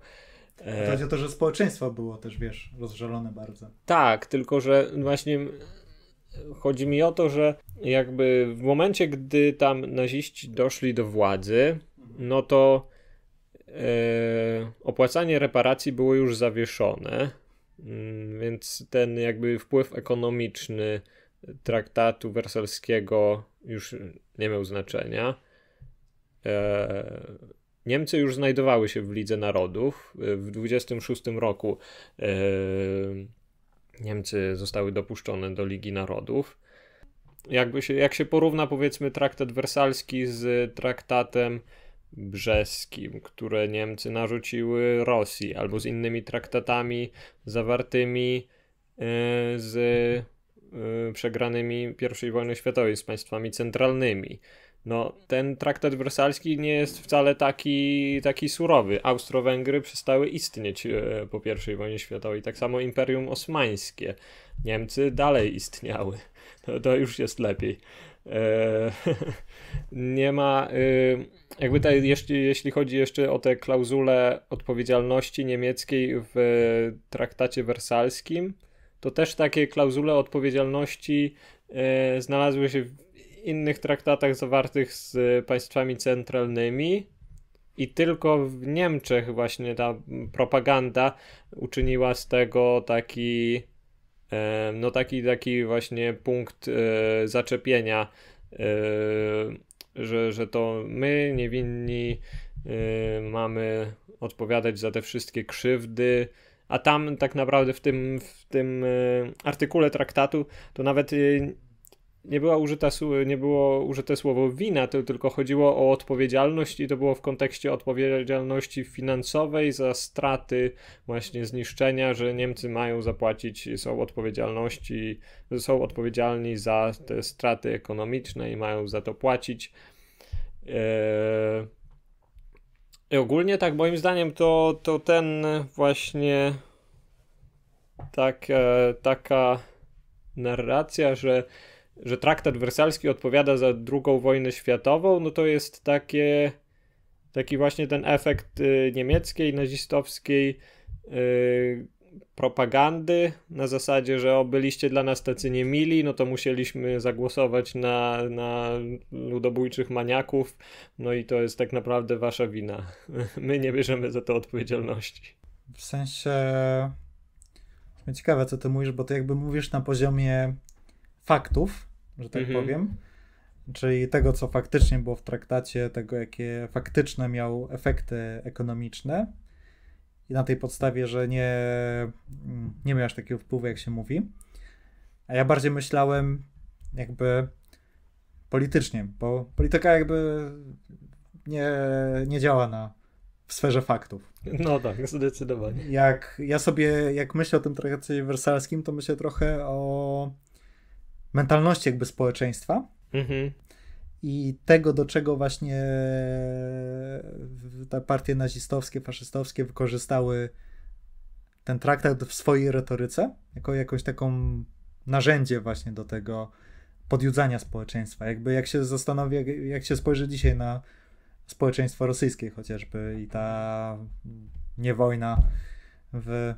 Chodzi o to, że społeczeństwo było też, wiesz, rozżalone bardzo. Tak, tylko że właśnie chodzi mi o to, że jakby w momencie, gdy tam naziści doszli do władzy, mhm. no to E, opłacanie reparacji było już zawieszone, mm, więc ten jakby wpływ ekonomiczny traktatu wersalskiego już nie miał znaczenia. E, Niemcy już znajdowały się w Lidze Narodów. W 26 roku e, Niemcy zostały dopuszczone do Ligi Narodów. Jakby się, jak się porówna powiedzmy traktat wersalski z traktatem brzeskim, które Niemcy narzuciły Rosji, albo z innymi traktatami zawartymi e, z e, przegranymi I wojny światowej, z państwami centralnymi. No, ten traktat wersalski nie jest wcale taki, taki surowy. Austro-Węgry przestały istnieć e, po I wojnie światowej, tak samo Imperium Osmańskie. Niemcy dalej istniały. To, no, to już jest lepiej. E, nie ma. Y, jakby jeśli, jeśli chodzi jeszcze o tę klauzulę odpowiedzialności niemieckiej w traktacie wersalskim, to też takie klauzule odpowiedzialności e, znalazły się w innych traktatach zawartych z państwami centralnymi. I tylko w Niemczech właśnie ta propaganda uczyniła z tego taki no taki, taki właśnie punkt e, zaczepienia, e, że, że to my niewinni e, mamy odpowiadać za te wszystkie krzywdy, a tam tak naprawdę w tym, w tym artykule traktatu to nawet nie, była użyta, nie było użyte słowo wina, to tylko chodziło o odpowiedzialność i to było w kontekście odpowiedzialności finansowej za straty, właśnie zniszczenia, że Niemcy mają zapłacić, są odpowiedzialności, są odpowiedzialni za te straty ekonomiczne i mają za to płacić. E, I ogólnie tak moim zdaniem to, to ten właśnie tak, e, taka narracja, że że traktat wersalski odpowiada za drugą wojnę światową, no to jest takie, taki właśnie ten efekt y, niemieckiej, nazistowskiej y, propagandy na zasadzie, że o, byliście dla nas tacy niemili, no to musieliśmy zagłosować na, na ludobójczych maniaków, no i to jest tak naprawdę wasza wina. My nie bierzemy za to odpowiedzialności. W sensie... Ciekawe, co ty mówisz, bo to jakby mówisz na poziomie faktów, że tak mhm. powiem. Czyli tego, co faktycznie było w traktacie, tego, jakie faktyczne miał efekty ekonomiczne. I na tej podstawie, że nie, nie miał aż takiego wpływu, jak się mówi. A ja bardziej myślałem, jakby politycznie, bo polityka jakby nie, nie działa na, w sferze faktów. No tak, zdecydowanie. Jak ja sobie, jak myślę o tym traktacie wersalskim, to myślę trochę o mentalności jakby społeczeństwa mhm. i tego, do czego właśnie te partie nazistowskie, faszystowskie wykorzystały ten traktat w swojej retoryce, jako jakąś taką narzędzie właśnie do tego podjudzania społeczeństwa. Jakby jak się jak jak się spojrzy dzisiaj na społeczeństwo rosyjskie chociażby i ta niewojna w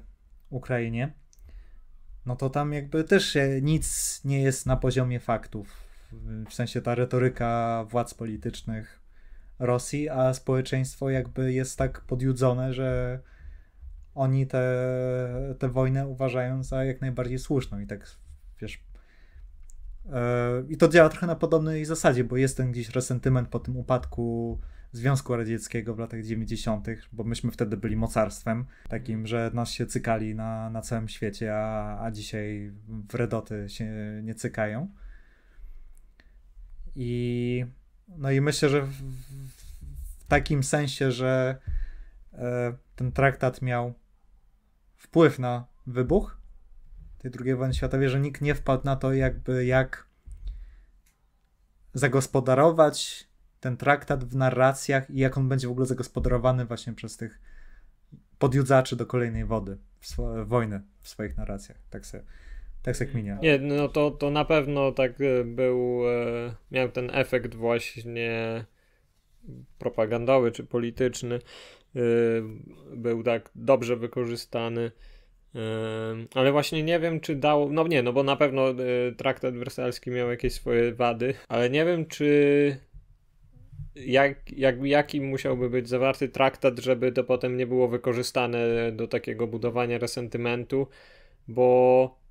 Ukrainie, no to tam jakby też nic nie jest na poziomie faktów. W sensie ta retoryka władz politycznych Rosji, a społeczeństwo jakby jest tak podjudzone, że oni tę te, te wojnę uważają za jak najbardziej słuszną i tak wiesz. E, I to działa trochę na podobnej zasadzie, bo jest ten gdzieś resentyment po tym upadku Związku Radzieckiego w latach 90., bo myśmy wtedy byli mocarstwem takim, mhm. że nas się cykali na, na całym świecie, a, a dzisiaj wredoty się nie cykają. I no i myślę, że w, w takim sensie, że e, ten traktat miał wpływ na wybuch tej II wojny światowej, że nikt nie wpadł na to, jakby jak zagospodarować ten traktat w narracjach i jak on będzie w ogóle zagospodarowany właśnie przez tych podjudzaczy do kolejnej wody, w wojny w swoich narracjach. Tak sobie tak jak minie. Nie, no to, to na pewno tak e, był, e, miał ten efekt właśnie propagandowy czy polityczny. E, był tak dobrze wykorzystany. Ale właśnie nie wiem, czy dał No nie, no bo na pewno traktat wersalski miał jakieś swoje wady, ale nie wiem, czy jak, jak, jaki musiałby być zawarty traktat, żeby to potem nie było wykorzystane do takiego budowania resentymentu, bo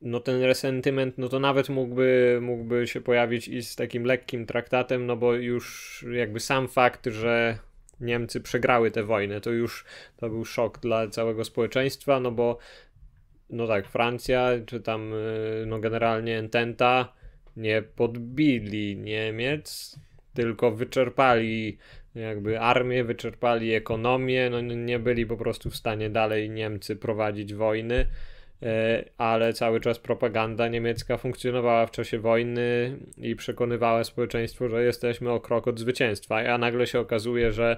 no ten resentyment, no to nawet mógłby, mógłby się pojawić i z takim lekkim traktatem, no bo już jakby sam fakt, że Niemcy przegrały tę wojnę, to już to był szok dla całego społeczeństwa, no bo no tak, Francja, czy tam y, no generalnie Ententa nie podbili Niemiec, tylko wyczerpali jakby armię, wyczerpali ekonomię, no nie byli po prostu w stanie dalej Niemcy prowadzić wojny, e, ale cały czas propaganda niemiecka funkcjonowała w czasie wojny i przekonywała społeczeństwo, że jesteśmy o krok od zwycięstwa, a nagle się okazuje, że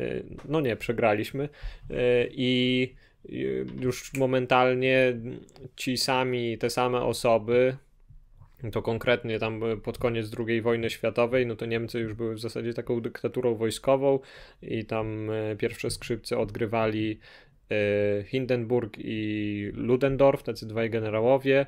e, no nie, przegraliśmy e, i już momentalnie ci sami, te same osoby to konkretnie tam e, pod koniec II wojny światowej, no to Niemcy już były w zasadzie taką dyktaturą wojskową i tam e, pierwsze skrzypce odgrywali e, Hindenburg i Ludendorff, tacy dwaj generałowie.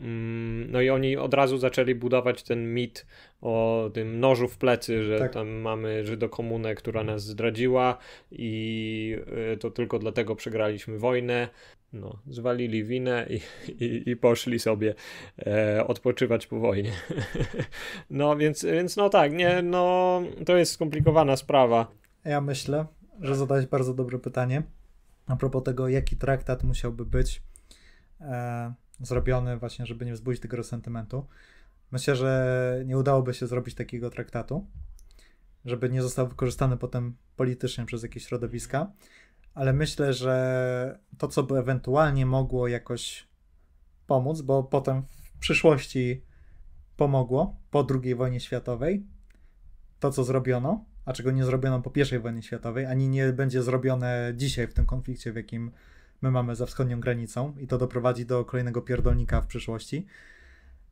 Mm, no i oni od razu zaczęli budować ten mit o tym nożu w plecy, że tak. tam mamy Żydokomunę, która nas zdradziła i to tylko dlatego przegraliśmy wojnę. No, zwalili winę i, i, i poszli sobie e, odpoczywać po wojnie. no więc, więc no tak, nie, no to jest skomplikowana sprawa. Ja myślę, że zadałeś bardzo dobre pytanie a propos tego, jaki traktat musiałby być e, zrobiony właśnie, żeby nie wzbudzić tego resentymentu. Myślę, że nie udałoby się zrobić takiego traktatu, żeby nie został wykorzystany potem politycznie przez jakieś środowiska ale myślę, że to, co by ewentualnie mogło jakoś pomóc, bo potem w przyszłości pomogło po II wojnie światowej, to co zrobiono, a czego nie zrobiono po I wojnie światowej, ani nie będzie zrobione dzisiaj w tym konflikcie, w jakim my mamy za wschodnią granicą, i to doprowadzi do kolejnego pierdolnika w przyszłości,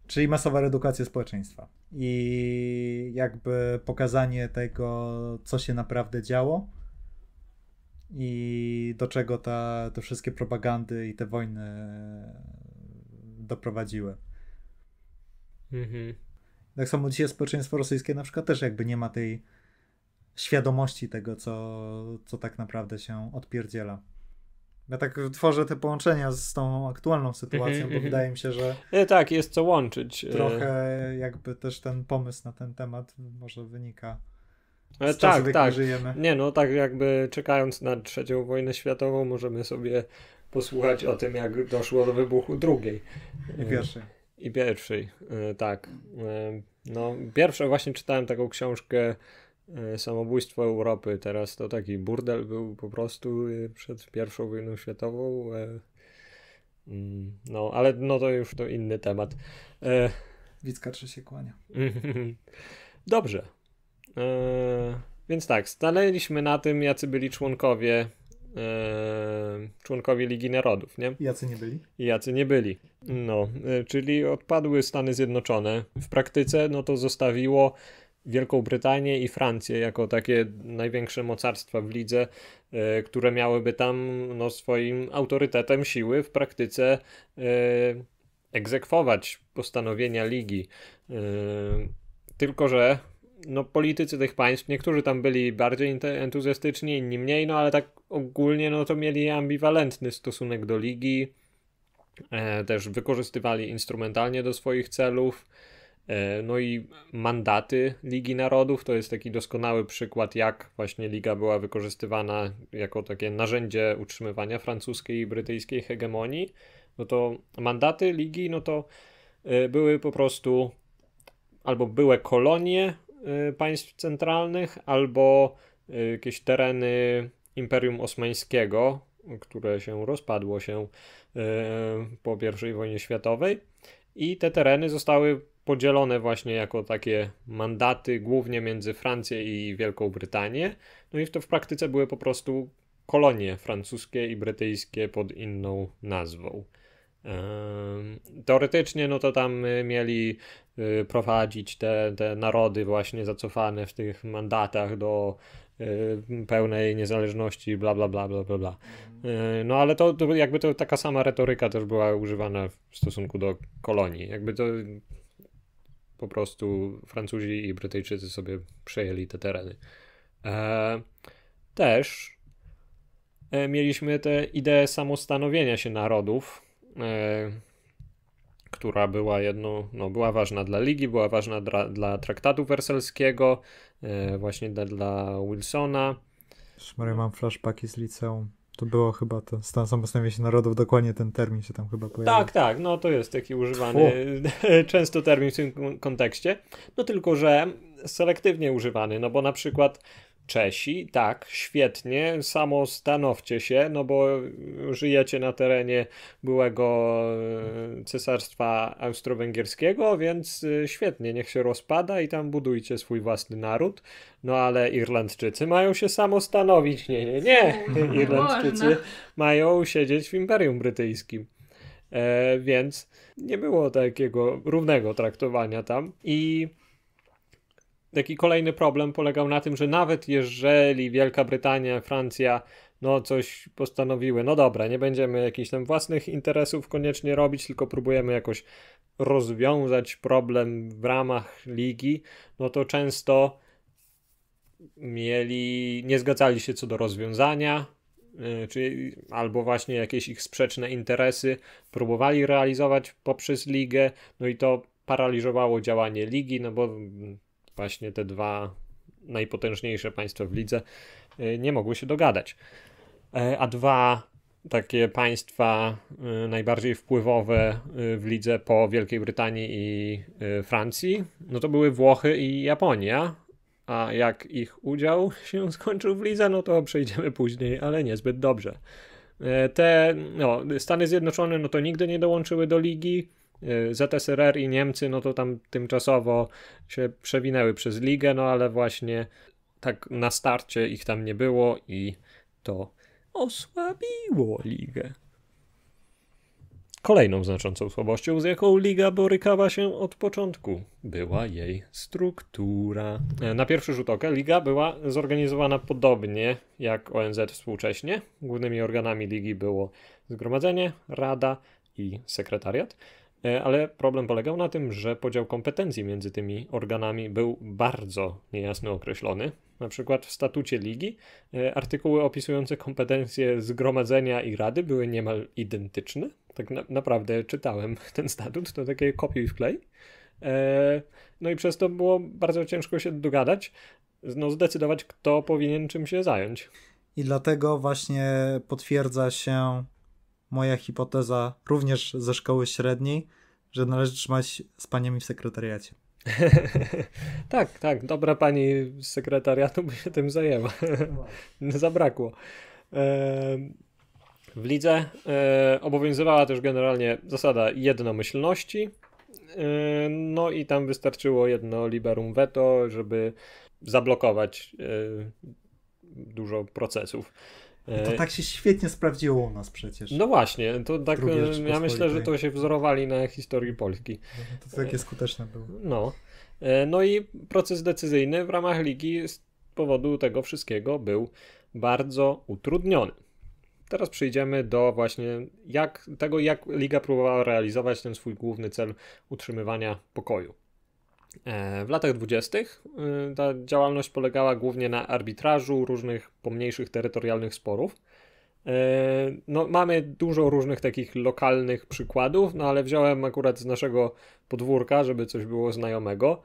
czyli masowa redukacja społeczeństwa. I jakby pokazanie tego, co się naprawdę działo, i do czego ta, te wszystkie propagandy i te wojny doprowadziły. Mhm. Tak samo dzisiaj społeczeństwo rosyjskie na przykład też jakby nie ma tej świadomości tego, co, co tak naprawdę się odpierdziela. Ja tak tworzę te połączenia z tą aktualną sytuacją, mhm, bo mhm. wydaje mi się, że. E, tak, jest co łączyć. E. Trochę jakby też ten pomysł na ten temat może wynika z tak, tak. żyjemy. Nie, no tak jakby czekając na trzecią wojnę światową możemy sobie posłuchać o tym, jak doszło do wybuchu drugiej. I pierwszej. E, I pierwszej, e, tak. E, no, pierwsze właśnie czytałem taką książkę Samobójstwo Europy. Teraz to taki burdel był po prostu przed pierwszą wojną światową. Mm, no, ale no to już to inny temat. Wicka trzy się kłania. Dobrze. E, więc tak, stanęliśmy na tym, jacy byli członkowie e, członkowie Ligi Narodów, nie? Jacy nie byli? Jacy nie byli. No, e, czyli odpadły Stany Zjednoczone. W praktyce no to zostawiło Wielką Brytanię i Francję jako takie największe mocarstwa w lidze, które miałyby tam no, swoim autorytetem siły w praktyce egzekwować postanowienia ligi. Tylko, że no, politycy tych państw, niektórzy tam byli bardziej entuzjastyczni, inni mniej, no ale tak ogólnie no to mieli ambiwalentny stosunek do ligi, e, też wykorzystywali instrumentalnie do swoich celów, e, no i mandaty Ligi Narodów to jest taki doskonały przykład, jak właśnie liga była wykorzystywana jako takie narzędzie utrzymywania francuskiej i brytyjskiej hegemonii, no to mandaty ligi, no to e, były po prostu albo były kolonie Y, państw centralnych, albo y, jakieś tereny Imperium Osmańskiego, które się rozpadło się y, po I wojnie światowej. I te tereny zostały podzielone właśnie jako takie mandaty, głównie między Francję i Wielką Brytanię. No i to w praktyce były po prostu kolonie francuskie i brytyjskie pod inną nazwą. Teoretycznie, no to tam y, mieli y, prowadzić te, te narody właśnie zacofane w tych mandatach do y, pełnej niezależności, bla, bla, bla, bla, bla, No ale to, to jakby to taka sama retoryka też była używana w stosunku do kolonii. Jakby to po prostu Francuzi i Brytyjczycy sobie przejęli te tereny. E, też e, mieliśmy tę ideę samostanowienia się narodów, E, która była jedną, no była ważna dla ligi, była ważna dla, dla traktatu werselskiego, e, właśnie dla, dla Wilsona. Szmary, mam flashbacki z liceum. To było chyba to, stan samostanowienia się narodów, dokładnie ten termin się tam chyba pojawił. Tak, tak, no to jest taki używany często termin w tym kontekście, no tylko, że selektywnie używany, no bo na przykład Czesi, tak, świetnie, samo stanowcie się, no bo żyjecie na terenie byłego e, cesarstwa austro-węgierskiego, więc e, świetnie, niech się rozpada i tam budujcie swój własny naród. No ale Irlandczycy mają się samostanowić, nie, nie, nie. Irlandczycy Można. mają siedzieć w Imperium Brytyjskim. E, więc nie było takiego równego traktowania tam i taki kolejny problem polegał na tym, że nawet jeżeli Wielka Brytania, Francja, no coś postanowiły, no dobra, nie będziemy jakichś tam własnych interesów koniecznie robić, tylko próbujemy jakoś rozwiązać problem w ramach ligi, no to często mieli, nie zgadzali się co do rozwiązania, y, czy albo właśnie jakieś ich sprzeczne interesy próbowali realizować poprzez ligę, no i to paraliżowało działanie ligi, no bo mm, właśnie te dwa najpotężniejsze państwa w lidze e, nie mogły się dogadać. E, a dwa takie państwa e, najbardziej wpływowe w lidze po Wielkiej Brytanii i Francji, no to były Włochy i Japonia. A jak ich udział się skończył w lidze, no to przejdziemy później, ale niezbyt dobrze. Te no, Stany Zjednoczone no to nigdy nie dołączyły do ligi. Y, ZSRR i Niemcy, no to tam tymczasowo się przewinęły przez ligę, no ale właśnie tak na starcie ich tam nie było i to osłabiło ligę. Kolejną znaczącą słabością, z jaką liga borykała się od początku, była jej struktura. Y, na pierwszy rzut oka liga była zorganizowana podobnie jak ONZ współcześnie. Głównymi organami ligi było zgromadzenie, rada i sekretariat. E, ale problem polegał na tym, że podział kompetencji między tymi organami był bardzo niejasno określony. Na przykład w statucie ligi e, artykuły opisujące kompetencje zgromadzenia i rady były niemal identyczne. Tak na naprawdę czytałem ten statut, to takie kopiuj wklej. E, no i przez to było bardzo ciężko się dogadać, no zdecydować, kto powinien czym się zająć. I dlatego właśnie potwierdza się moja hipoteza również ze szkoły średniej, że należy trzymać z paniami w sekretariacie. tak, tak, dobra pani z sekretariatu by się tym zajęła. No, zabrakło. W lidze e, obowiązywała też generalnie zasada jednomyślności. No i tam wystarczyło jedno liberum veto, żeby zablokować e, dużo procesów. To e, tak się świetnie sprawdziło u nas przecież. No właśnie, to tak e, ja myślę, że to się wzorowali na historii Polski. No, to takie e, skuteczne było. No. No i proces decyzyjny w ramach ligi z powodu tego wszystkiego był bardzo utrudniony. Teraz przejdziemy do właśnie jak, tego, jak liga próbowała realizować ten swój główny cel utrzymywania pokoju. E, w latach dwudziestych e, ta działalność polegała głównie na arbitrażu różnych pomniejszych terytorialnych sporów. E, no, mamy dużo różnych takich lokalnych przykładów, no ale wziąłem akurat z naszego podwórka, żeby coś było znajomego.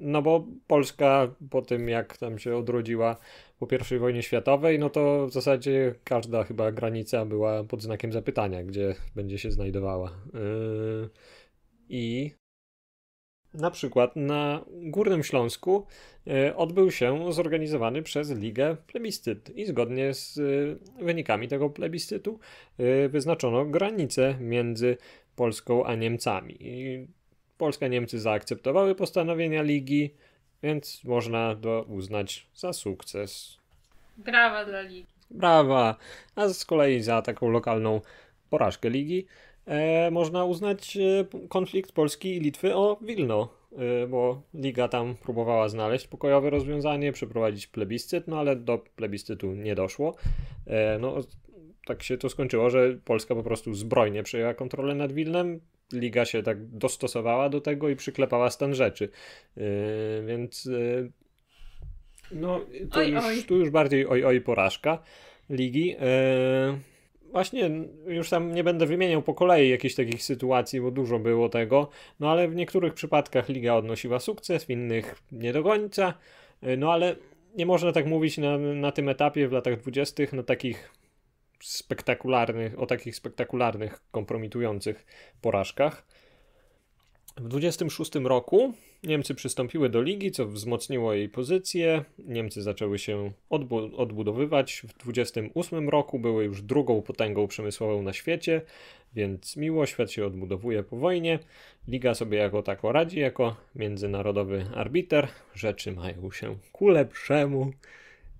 No bo Polska po tym, jak tam się odrodziła po I wojnie światowej, no to w zasadzie każda chyba granica była pod znakiem zapytania, gdzie będzie się znajdowała. I na przykład na Górnym Śląsku e, odbył się zorganizowany przez Ligę plebiscyt i zgodnie z e, wynikami tego plebiscytu e, wyznaczono granice między Polską a Niemcami. Polska Niemcy zaakceptowały postanowienia Ligi, więc można to uznać za sukces. Brawa dla Ligi. Brawa, a z kolei za taką lokalną porażkę Ligi e, można uznać e, konflikt Polski i Litwy o Wilno, e, bo Liga tam próbowała znaleźć pokojowe rozwiązanie, przeprowadzić plebiscyt, no ale do plebiscytu nie doszło. E, no, tak się to skończyło, że Polska po prostu zbrojnie przejęła kontrolę nad Wilnem, liga się tak dostosowała do tego i przyklepała stan rzeczy. E, więc e, no, to oj, już, oj. tu już bardziej oj oj porażka ligi. Yy, właśnie już tam nie będę wymieniał po kolei jakichś takich sytuacji, bo dużo było tego, no ale w niektórych przypadkach liga odnosiła sukces, w innych nie do końca, y, no ale nie można tak mówić na, na tym etapie w latach dwudziestych na no takich spektakularnych, o takich spektakularnych, kompromitujących porażkach. W 26 roku Niemcy przystąpiły do ligi, co wzmocniło jej pozycję. Niemcy zaczęły się odbu- odbudowywać. W 28 roku były już drugą potęgą przemysłową na świecie, więc miło, świat się odbudowuje po wojnie. Liga sobie jako tako radzi, jako międzynarodowy arbiter. Rzeczy mają się ku lepszemu.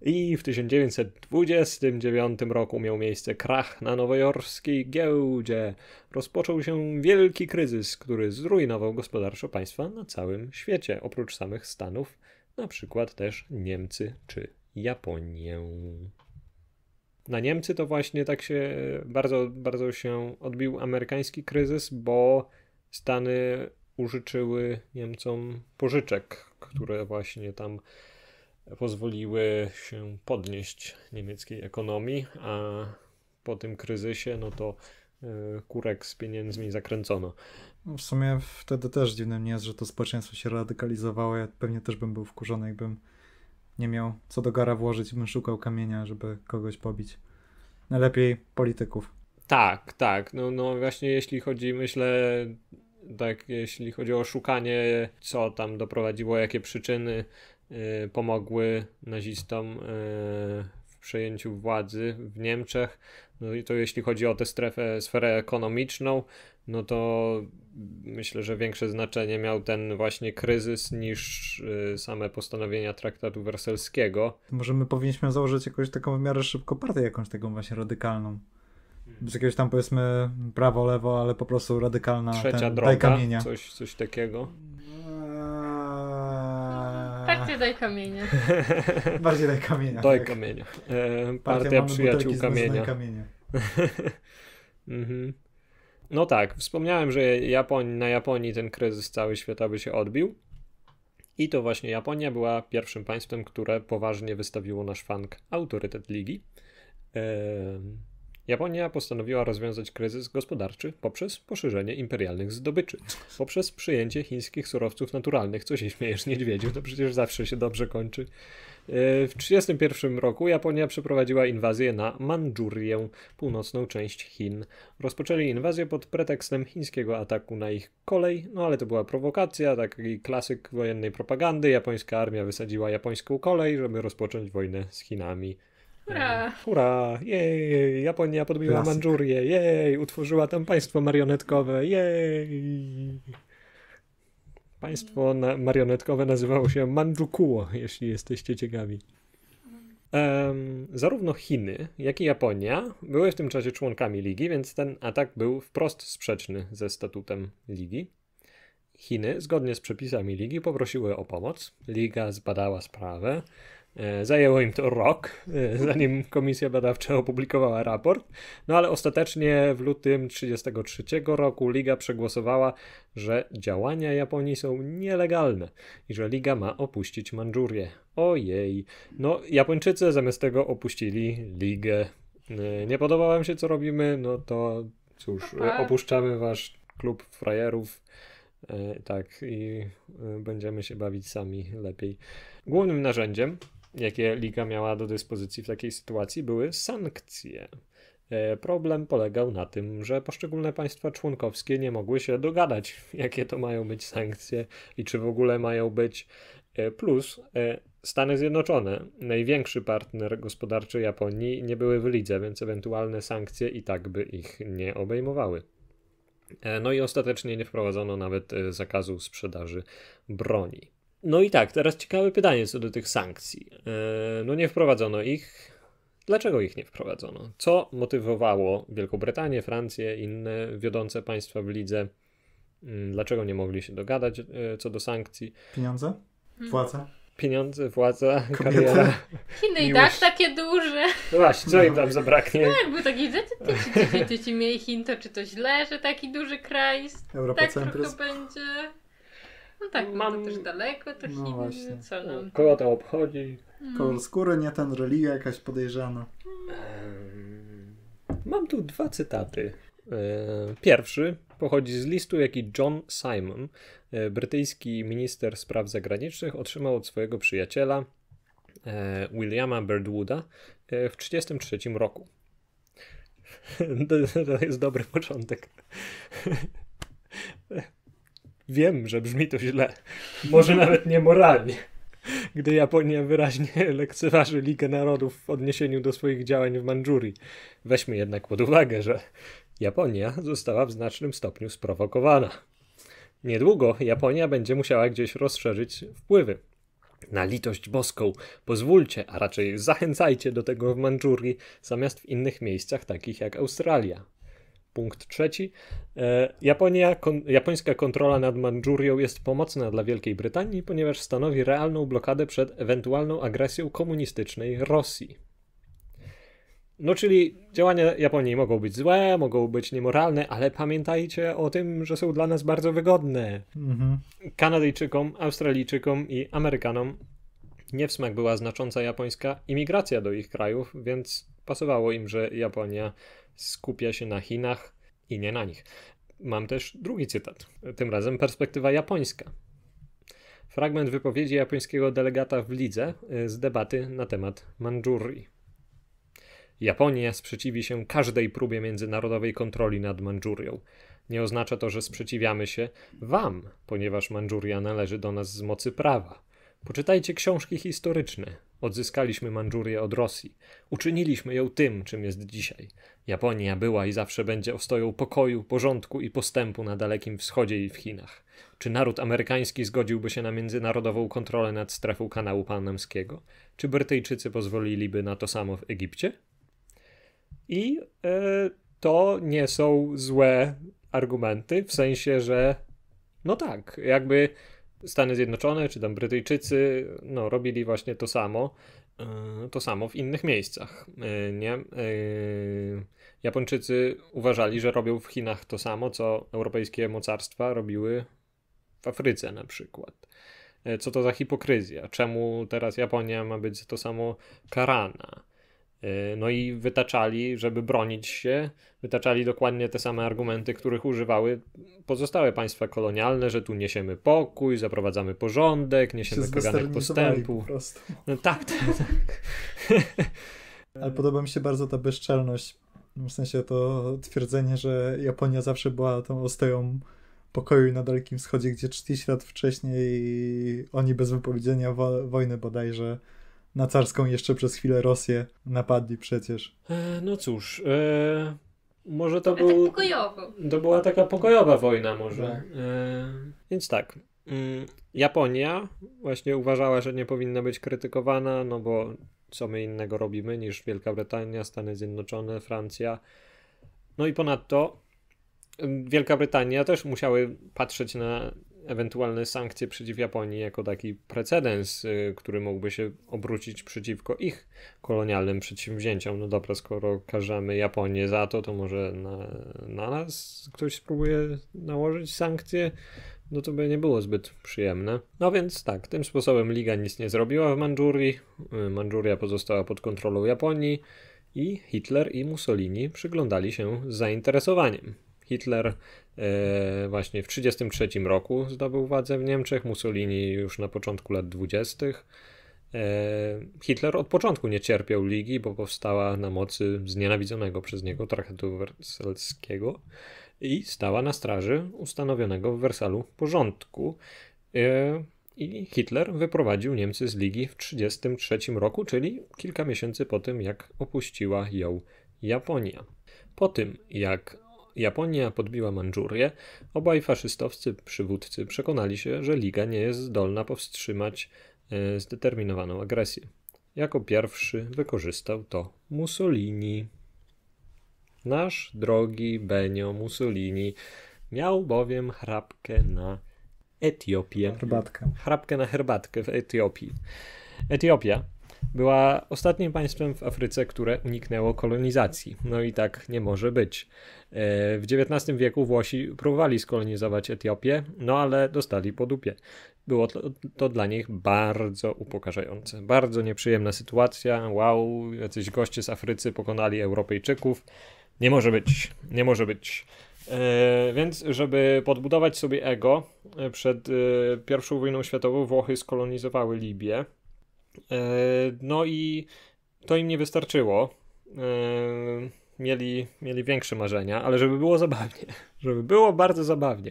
I w 1929 roku miał miejsce krach na nowojorskiej giełdzie. Rozpoczął się wielki kryzys, który zrujnował gospodarczo państwa na całym świecie, oprócz samych Stanów, na przykład też Niemcy czy Japonię. Na Niemcy to właśnie tak się bardzo, bardzo się odbił amerykański kryzys, bo Stany użyczyły Niemcom pożyczek, które właśnie tam pozwoliły się podnieść niemieckiej ekonomii, a po tym kryzysie, no to e, kurek z pieniędzmi zakręcono. No, w sumie wtedy też dziwnym nie jest, że to społeczeństwo się radykalizowało. Ja pewnie też bym był wkurzony, jakbym nie miał co do gara włożyć, bym szukał kamienia, żeby kogoś pobić. Najlepiej polityków. Tak, tak. No, no właśnie jeśli chodzi, myślę, tak, jeśli chodzi o szukanie, co tam doprowadziło, jakie przyczyny E, pomogły nazistom e, w przejęciu władzy w Niemczech. No i to jeśli chodzi o tę strefę, sferę ekonomiczną, no to myślę, że większe znaczenie miał ten właśnie kryzys niż e, same postanowienia traktatu werselskiego. Może my powinniśmy założyć jakąś taką w miarę szybko partię jakąś taką właśnie radykalną. Hmm. Z jakiegoś tam powiedzmy prawo, lewo, ale po prostu radykalna. Trzecia ten, droga, kamienia. Coś, coś takiego. Bardziej daj kamienia. Bardziej daj kamienia. Daj tak. kamienia. E, partia partia przyjaciół kamienia. kamienia. mhm. No tak, wspomniałem, że Japon na Japonii ten kryzys cały światowy się odbił. I to właśnie Japonia była pierwszym państwem, które poważnie wystawiło na szwank autorytet ligi. E, Japonia postanowiła rozwiązać kryzys gospodarczy poprzez poszerzenie imperialnych zdobyczy, poprzez przyjęcie chińskich surowców naturalnych. Co się śmiejesz, niedźwiedziu? To przecież zawsze się dobrze kończy. E, w 1931 roku Japonia przeprowadziła inwazję na Mandżurię, północną część Chin. Rozpoczęli inwazję pod pretekstem chińskiego ataku na ich kolej, no ale to była prowokacja, taki klasyk wojennej propagandy. Japońska armia wysadziła japońską kolej, żeby rozpocząć wojnę z Chinami. Hurra! Hurra! Jej! Japonia podbiła Manżurię! Mandżurię! Jej! Utworzyła tam państwo marionetkowe! Jej! Państwo na marionetkowe nazywało się Mandżukuo, jeśli jesteście ciekawi. Um, zarówno Chiny, jak i Japonia były w tym czasie członkami ligi, więc ten atak był wprost sprzeczny ze statutem ligi. Chiny, zgodnie z przepisami ligi, poprosiły o pomoc. Liga zbadała sprawę E, zajęło im to rok, e, zanim komisja badawcza opublikowała raport, no ale ostatecznie w lutym 1933 roku Liga przegłosowała, że działania Japonii są nielegalne i że Liga ma opuścić Mandżurię. Ojej, no Japończycy zamiast tego opuścili Ligę. E, nie podobało wam się co robimy, no to cóż, no tak. opuszczamy wasz klub frajerów. Tak, i będziemy się bawić sami lepiej. Głównym narzędziem jakie liga miała do dyspozycji w takiej sytuacji, były sankcje. E, problem polegał na tym, że poszczególne państwa członkowskie nie mogły się dogadać, jakie to mają być sankcje i czy w ogóle mają być. E, plus e, Stany Zjednoczone, największy partner gospodarczy Japonii, nie były w lidze, więc ewentualne sankcje i tak by ich nie obejmowały. No i ostatecznie nie wprowadzono nawet zakazu sprzedaży broni. No i tak, teraz ciekawe pytanie co do tych sankcji. E, no nie wprowadzono ich. Dlaczego ich nie wprowadzono? Co motywowało Wielką Brytanię, Francję, inne wiodące państwa w lidze? Mm, dlaczego nie mogli się dogadać e, co do sankcji? Pieniądze? Mhm. Władza? Pieniądze, władza, Kobieta. kariera. Chiny i tak takie duże. No właśnie, co im tam zabraknie? No jakby taki, widzę, ty, ty, ty, ty, ty, ty, ty, Chin, to czy to źle, że taki duży kraj? Tak trochę będzie. No tak, no mam też daleko to no Chiny, no co nam... Kogo to obchodzi? Mm. Kolor skóry, nie ten, religia jakaś podejrzana. Mam tu dwa cytaty. Pierwszy pochodzi z listu, jaki John Simon, e, brytyjski minister spraw zagranicznych, otrzymał od swojego przyjaciela e, Williama Birdwooda e, w 1933 roku. To jest dobry początek. Wiem, że brzmi to źle. Może nawet niemoralnie. Gdy Japonia wyraźnie lekceważy Ligę Narodów w odniesieniu do swoich działań w Mandżurii. Weźmy jednak pod uwagę, że Japonia została w znacznym stopniu sprowokowana. Niedługo Japonia będzie musiała gdzieś rozszerzyć wpływy. Na litość boską, pozwólcie, a raczej zachęcajcie do tego w Mandżurii, zamiast w innych miejscach takich jak Australia. Punkt trzeci. E, Japonia, kon, japońska kontrola nad Mandżurią jest pomocna dla Wielkiej Brytanii, ponieważ stanowi realną blokadę przed ewentualną agresją komunistycznej Rosji. No, czyli działania Japonii mogą być złe, mogą być niemoralne, ale pamiętajcie o tym, że są dla nas bardzo wygodne. Mhm. Kanadyjczykom, Australijczykom i Amerykanom nie w smak była znacząca japońska imigracja do ich krajów, więc pasowało im, że Japonia skupia się na Chinach i nie na nich. Mam też drugi cytat, tym razem perspektywa japońska. Fragment wypowiedzi japońskiego delegata w lidze y, z debaty na temat Mandżurii. Japonia sprzeciwi się każdej próbie międzynarodowej kontroli nad Mandżurią. Nie oznacza to, że sprzeciwiamy się Wam, ponieważ Mandżuria należy do nas z mocy prawa. Poczytajcie książki historyczne, Odzyskaliśmy Mandżurię od Rosji. Uczyniliśmy ją tym, czym jest dzisiaj. Japonia była i zawsze będzie ostoją pokoju, porządku i postępu na Dalekim Wschodzie i w Chinach. Czy naród amerykański zgodziłby się na międzynarodową kontrolę nad strefą kanału panamskiego? Czy Brytyjczycy pozwoliliby na to samo w Egipcie? I e, to nie są złe argumenty, w sensie, że no tak, jakby Stany Zjednoczone czy tam Brytyjczycy no, robili właśnie to samo, e, to samo w innych miejscach. E, nie? E, Japończycy uważali, że robią w Chinach to samo, co europejskie mocarstwa robiły w Afryce na przykład. Co to za hipokryzja? Czemu teraz Japonia ma być to samo karana? E, no i wytaczali, żeby bronić się, wytaczali dokładnie te same argumenty, których używały pozostałe państwa kolonialne, że tu niesiemy pokój, zaprowadzamy porządek, niesiemy kaganek postępu. Po prostu. no tak, tak, tak. Ale podoba mi się bardzo ta bezczelność, w sensie to twierdzenie, że Japonia zawsze była tą ostoją pokoju na Dalekim Wschodzie, gdzie 30 lat wcześniej oni bez wypowiedzenia wo wojny bodajże na carską jeszcze przez chwilę Rosję napadli przecież. E, no cóż, e, może to był... Tak To była taka pokojowa wojna może. Tak. E, więc tak, mm, Japonia właśnie uważała, że nie powinna być krytykowana, no bo co my innego robimy niż Wielka Brytania, Stany Zjednoczone, Francja. No i ponadto mm, Wielka Brytania też musiały patrzeć na ewentualne sankcje przeciw Japonii jako taki precedens, y, który mógłby się obrócić przeciwko ich kolonialnym przedsięwzięciom. No dobra, skoro każemy Japonię za to, to może na, na nas ktoś spróbuje nałożyć sankcje no to by nie było zbyt przyjemne. No więc tak, tym sposobem liga nic nie zrobiła w Mandżurii. Y, Mandżuria pozostała pod kontrolą Japonii i Hitler i Mussolini przyglądali się z zainteresowaniem. Hitler E, właśnie w 1933 roku zdobył władzę w Niemczech, Mussolini już na początku lat 20. E, Hitler od początku nie cierpiał ligi, bo powstała na mocy znienawidzonego przez niego traktatu wersalskiego i stała na straży ustanowionego w Wersalu porządku. E, I Hitler wyprowadził Niemcy z ligi w 1933 roku, czyli kilka miesięcy po tym, jak opuściła ją Japonia. Po tym, jak Japonia podbiła Mandżurię, obaj faszystowscy przywódcy przekonali się, że Liga nie jest zdolna powstrzymać e, zdeterminowaną agresję. Jako pierwszy wykorzystał to Mussolini. Nasz drogi Benio Mussolini miał bowiem chrapkę na Etiopię. Herbatkę. Chrapkę na herbatkę w Etiopii. Etiopia była ostatnim państwem w Afryce, które uniknęło kolonizacji. No i tak nie może być. E, w XIX wieku Włosi próbowali skolonizować Etiopię, no ale dostali po dupie. Było to, to, dla nich bardzo upokarzające. Bardzo nieprzyjemna sytuacja. Wow, jacyś goście z Afrycy pokonali Europejczyków. Nie może być, nie może być. E, więc, żeby podbudować sobie ego, e, przed yy, I wojną światową Włochy skolonizowały Libię. E, no i to im nie wystarczyło. E, mieli, mieli większe marzenia, ale żeby było zabawnie, żeby było bardzo zabawnie.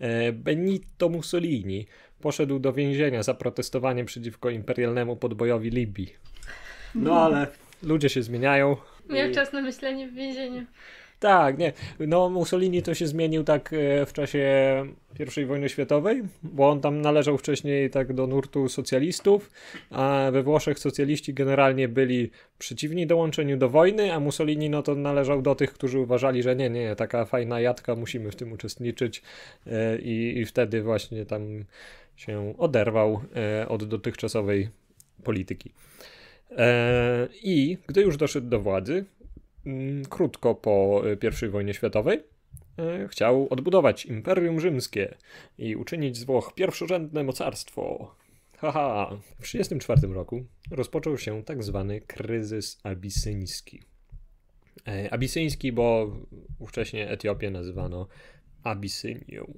E, Benito Mussolini poszedł do więzienia za protestowanie przeciwko imperialnemu podbojowi Libii. No ale ludzie się zmieniają. Miał i... czas na myślenie w więzieniu. Tak, nie. No Mussolini to się zmienił tak e, w czasie I wojny światowej, bo on tam należał wcześniej tak do nurtu socjalistów, a we Włoszech socjaliści generalnie byli przeciwni dołączeniu do wojny, a Mussolini no to należał do tych, którzy uważali, że nie, nie, taka fajna jadka, musimy w tym uczestniczyć e, i, i wtedy właśnie tam się oderwał e, od dotychczasowej polityki. I gdy już doszedł do władzy, Mm, krótko po y, I wojnie światowej y, chciał odbudować Imperium Rzymskie i uczynić z Włoch pierwszorzędne mocarstwo. Haha! W 1934 roku rozpoczął się tak zwany kryzys abisyński. E, abisyński, bo ówcześnie Etiopię nazywano Abisynią.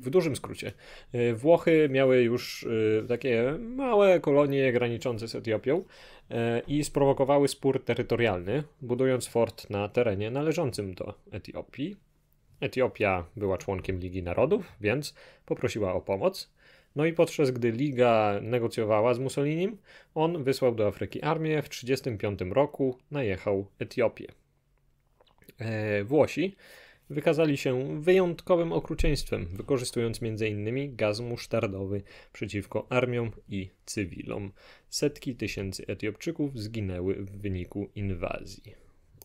W dużym skrócie. E, Włochy miały już y, takie małe kolonie graniczące z Etiopią, E, i sprowokowały spór terytorialny, budując fort na terenie należącym do Etiopii. Etiopia była członkiem Ligi Narodów, więc poprosiła o pomoc. No i podczas gdy Liga negocjowała z Mussolinim, on wysłał do Afryki armię. W 1935 roku najechał Etiopię. E, Włosi wykazali się wyjątkowym okrucieństwem, wykorzystując m.in. gaz musztardowy przeciwko armiom i cywilom. Setki tysięcy Etiopczyków zginęły w wyniku inwazji.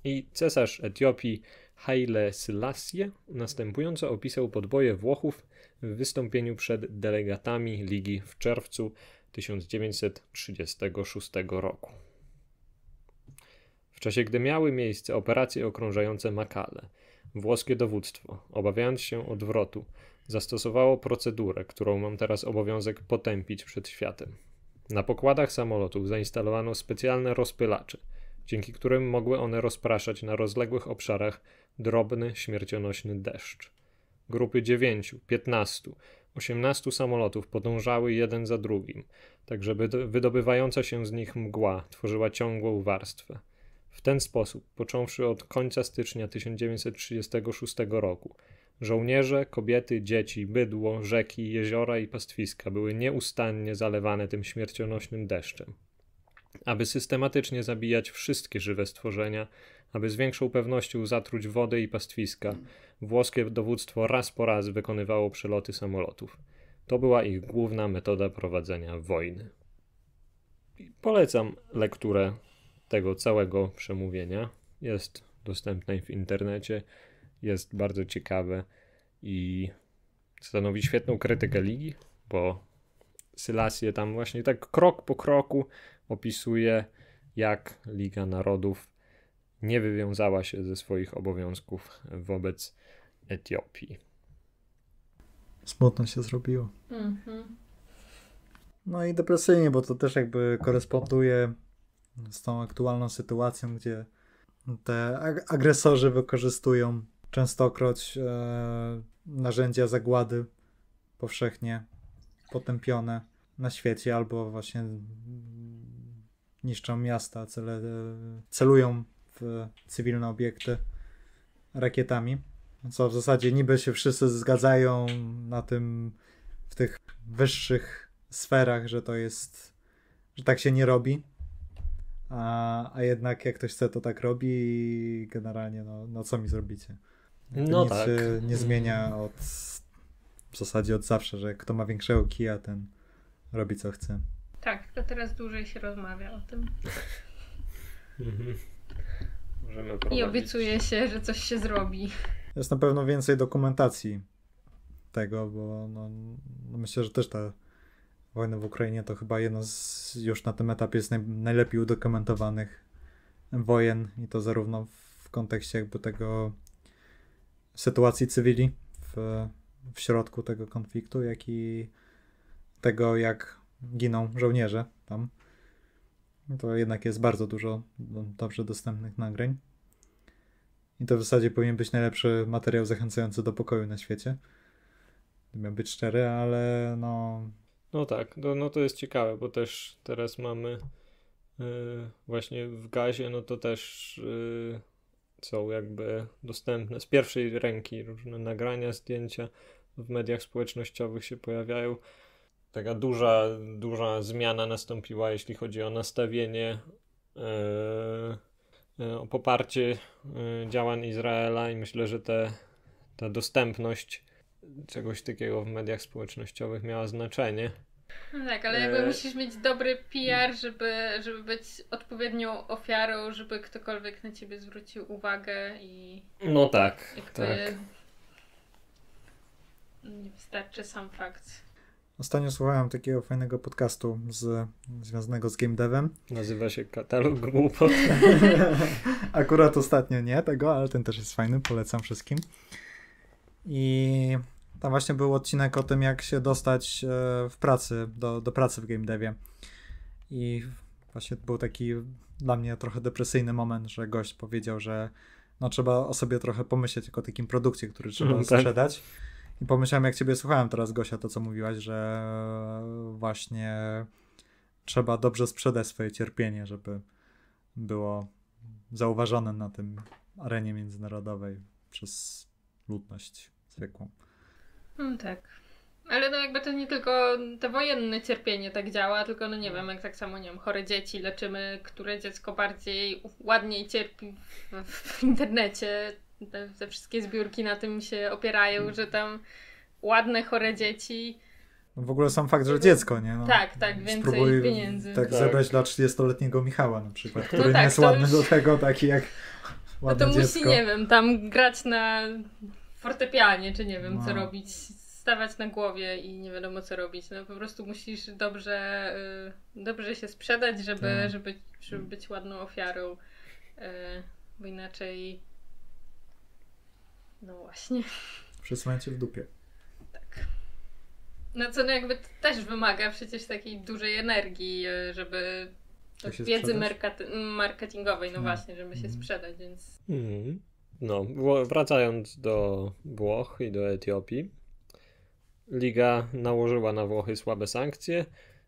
I cesarz Etiopii Haile Selassie następująco opisał podboje Włochów w wystąpieniu przed delegatami Ligi w czerwcu 1936 roku. W czasie gdy miały miejsce operacje okrążające Makale – Włoskie dowództwo, obawiając się odwrotu, zastosowało procedurę, którą mam teraz obowiązek potępić przed światem. Na pokładach samolotów zainstalowano specjalne rozpylacze, dzięki którym mogły one rozpraszać na rozległych obszarach drobny, śmiercionośny deszcz. Grupy 9, 15, 18 samolotów podążały jeden za drugim, tak żeby wydobywająca się z nich mgła tworzyła ciągłą warstwę. W ten sposób, począwszy od końca stycznia 1936 roku, żołnierze, kobiety, dzieci, bydło, rzeki, jeziora i pastwiska były nieustannie zalewane tym śmiercionośnym deszczem. Aby systematycznie zabijać wszystkie żywe stworzenia, aby z większą pewnością zatruć wodę i pastwiska, włoskie dowództwo raz po raz wykonywało przeloty samolotów. To była ich główna metoda prowadzenia wojny. Polecam lekturę tego całego przemówienia. Jest dostępne w internecie, jest bardzo ciekawe i stanowi świetną krytykę ligi, bo Sylasie tam właśnie tak krok po kroku opisuje, jak Liga Narodów nie wywiązała się ze swoich obowiązków wobec Etiopii. Smutno się zrobiło. Mm -hmm. No i depresyjnie, bo to też jakby koresponduje z tą aktualną sytuacją, gdzie te agresorzy wykorzystują częstokroć e, narzędzia zagłady powszechnie potępione na świecie, albo właśnie niszczą miasta, cele, celują w cywilne obiekty rakietami. Co w zasadzie niby się wszyscy zgadzają na tym, w tych wyższych sferach, że to jest, że tak się nie robi, a, a jednak jak ktoś chce, to tak robi i generalnie no, no co mi zrobicie? no nic tak. się nie zmienia od w zasadzie od zawsze, że kto ma większego kija, ten robi co chce. Tak, to teraz dłużej się rozmawia o tym. Mhm. Możemy I obiecuje się, że coś się zrobi. Jest na pewno więcej dokumentacji tego, bo no, no myślę, że też ta wojna w Ukrainie to chyba jedno z już na tym etapie z naj, najlepiej udokumentowanych wojen i to zarówno w kontekście jakby tego sytuacji cywili w, w środku tego konfliktu, jak i tego jak giną żołnierze tam. To jednak jest bardzo dużo dobrze dostępnych nagrań. I to w zasadzie powinien być najlepszy materiał zachęcający do pokoju na świecie. Miał być szczery, ale no no tak, no, no to jest ciekawe, bo też teraz mamy yy, właśnie w gazie, no to też yy, są jakby dostępne z pierwszej ręki różne nagrania, zdjęcia w mediach społecznościowych się pojawiają. Taka duża, duża zmiana nastąpiła, jeśli chodzi o nastawienie, yy, o poparcie y, działań Izraela i myślę, że te, ta dostępność czegoś takiego w mediach społecznościowych miała znaczenie. No tak, ale jakby e, musisz mieć dobry PR, żeby, żeby być odpowiednią ofiarą, żeby ktokolwiek na ciebie zwrócił uwagę i. No tak. tak. No nie wystarczy sam fakt. Ostatnio słuchałem takiego fajnego podcastu z, związanego z game devem. Nazywa się Katalog Głupot. Akurat ostatnio nie tego, ale ten też jest fajny, polecam wszystkim. I tam właśnie był odcinek o tym, jak się dostać e, w pracy, do, do pracy w game devie. I właśnie był taki dla mnie trochę depresyjny moment, że gość powiedział, że no trzeba o sobie trochę pomyśleć jako o takim produkcie, który trzeba tak. sprzedać. I pomyślałem, jak ciebie słuchałem teraz, Gosia, to co mówiłaś, że właśnie trzeba dobrze sprzedać swoje cierpienie, żeby było zauważone na tym arenie międzynarodowej przez ludność zwykłą. No tak. Ale no jakby to nie tylko te wojenne cierpienie tak działa, tylko no nie no. wiem, jak tak samo, nie wiem, chore dzieci leczymy, które dziecko bardziej ładniej cierpi w, w internecie. Te, te, wszystkie zbiórki na tym się opierają, mm. że tam ładne, chore dzieci. No w ogóle sam fakt, że dziecko, nie? No, tak, tak, więcej pieniędzy. Tak, tak. zebrać dla 30-letniego Michała na przykład, no który no tak, nie jest ładny już... do tego, taki jak ładne No to dziecko. musi, nie wiem, tam grać na fortepianie, czy nie wiem, no. co robić, stawać na głowie i nie wiadomo co robić. No po prostu musisz dobrze, y, dobrze się sprzedać, żeby, tak. żeby, żeby być ładną ofiarą, y, bo inaczej no właśnie. Przesuwają cię w dupie. Tak. No co no jakby też wymaga przecież takiej dużej energii, y, żeby wiedzy marketingowej, no, no, właśnie, żeby się mhm. sprzedać, więc... Mm. No, wracając do Włoch i do Etiopii, Liga nałożyła na Włochy słabe sankcje,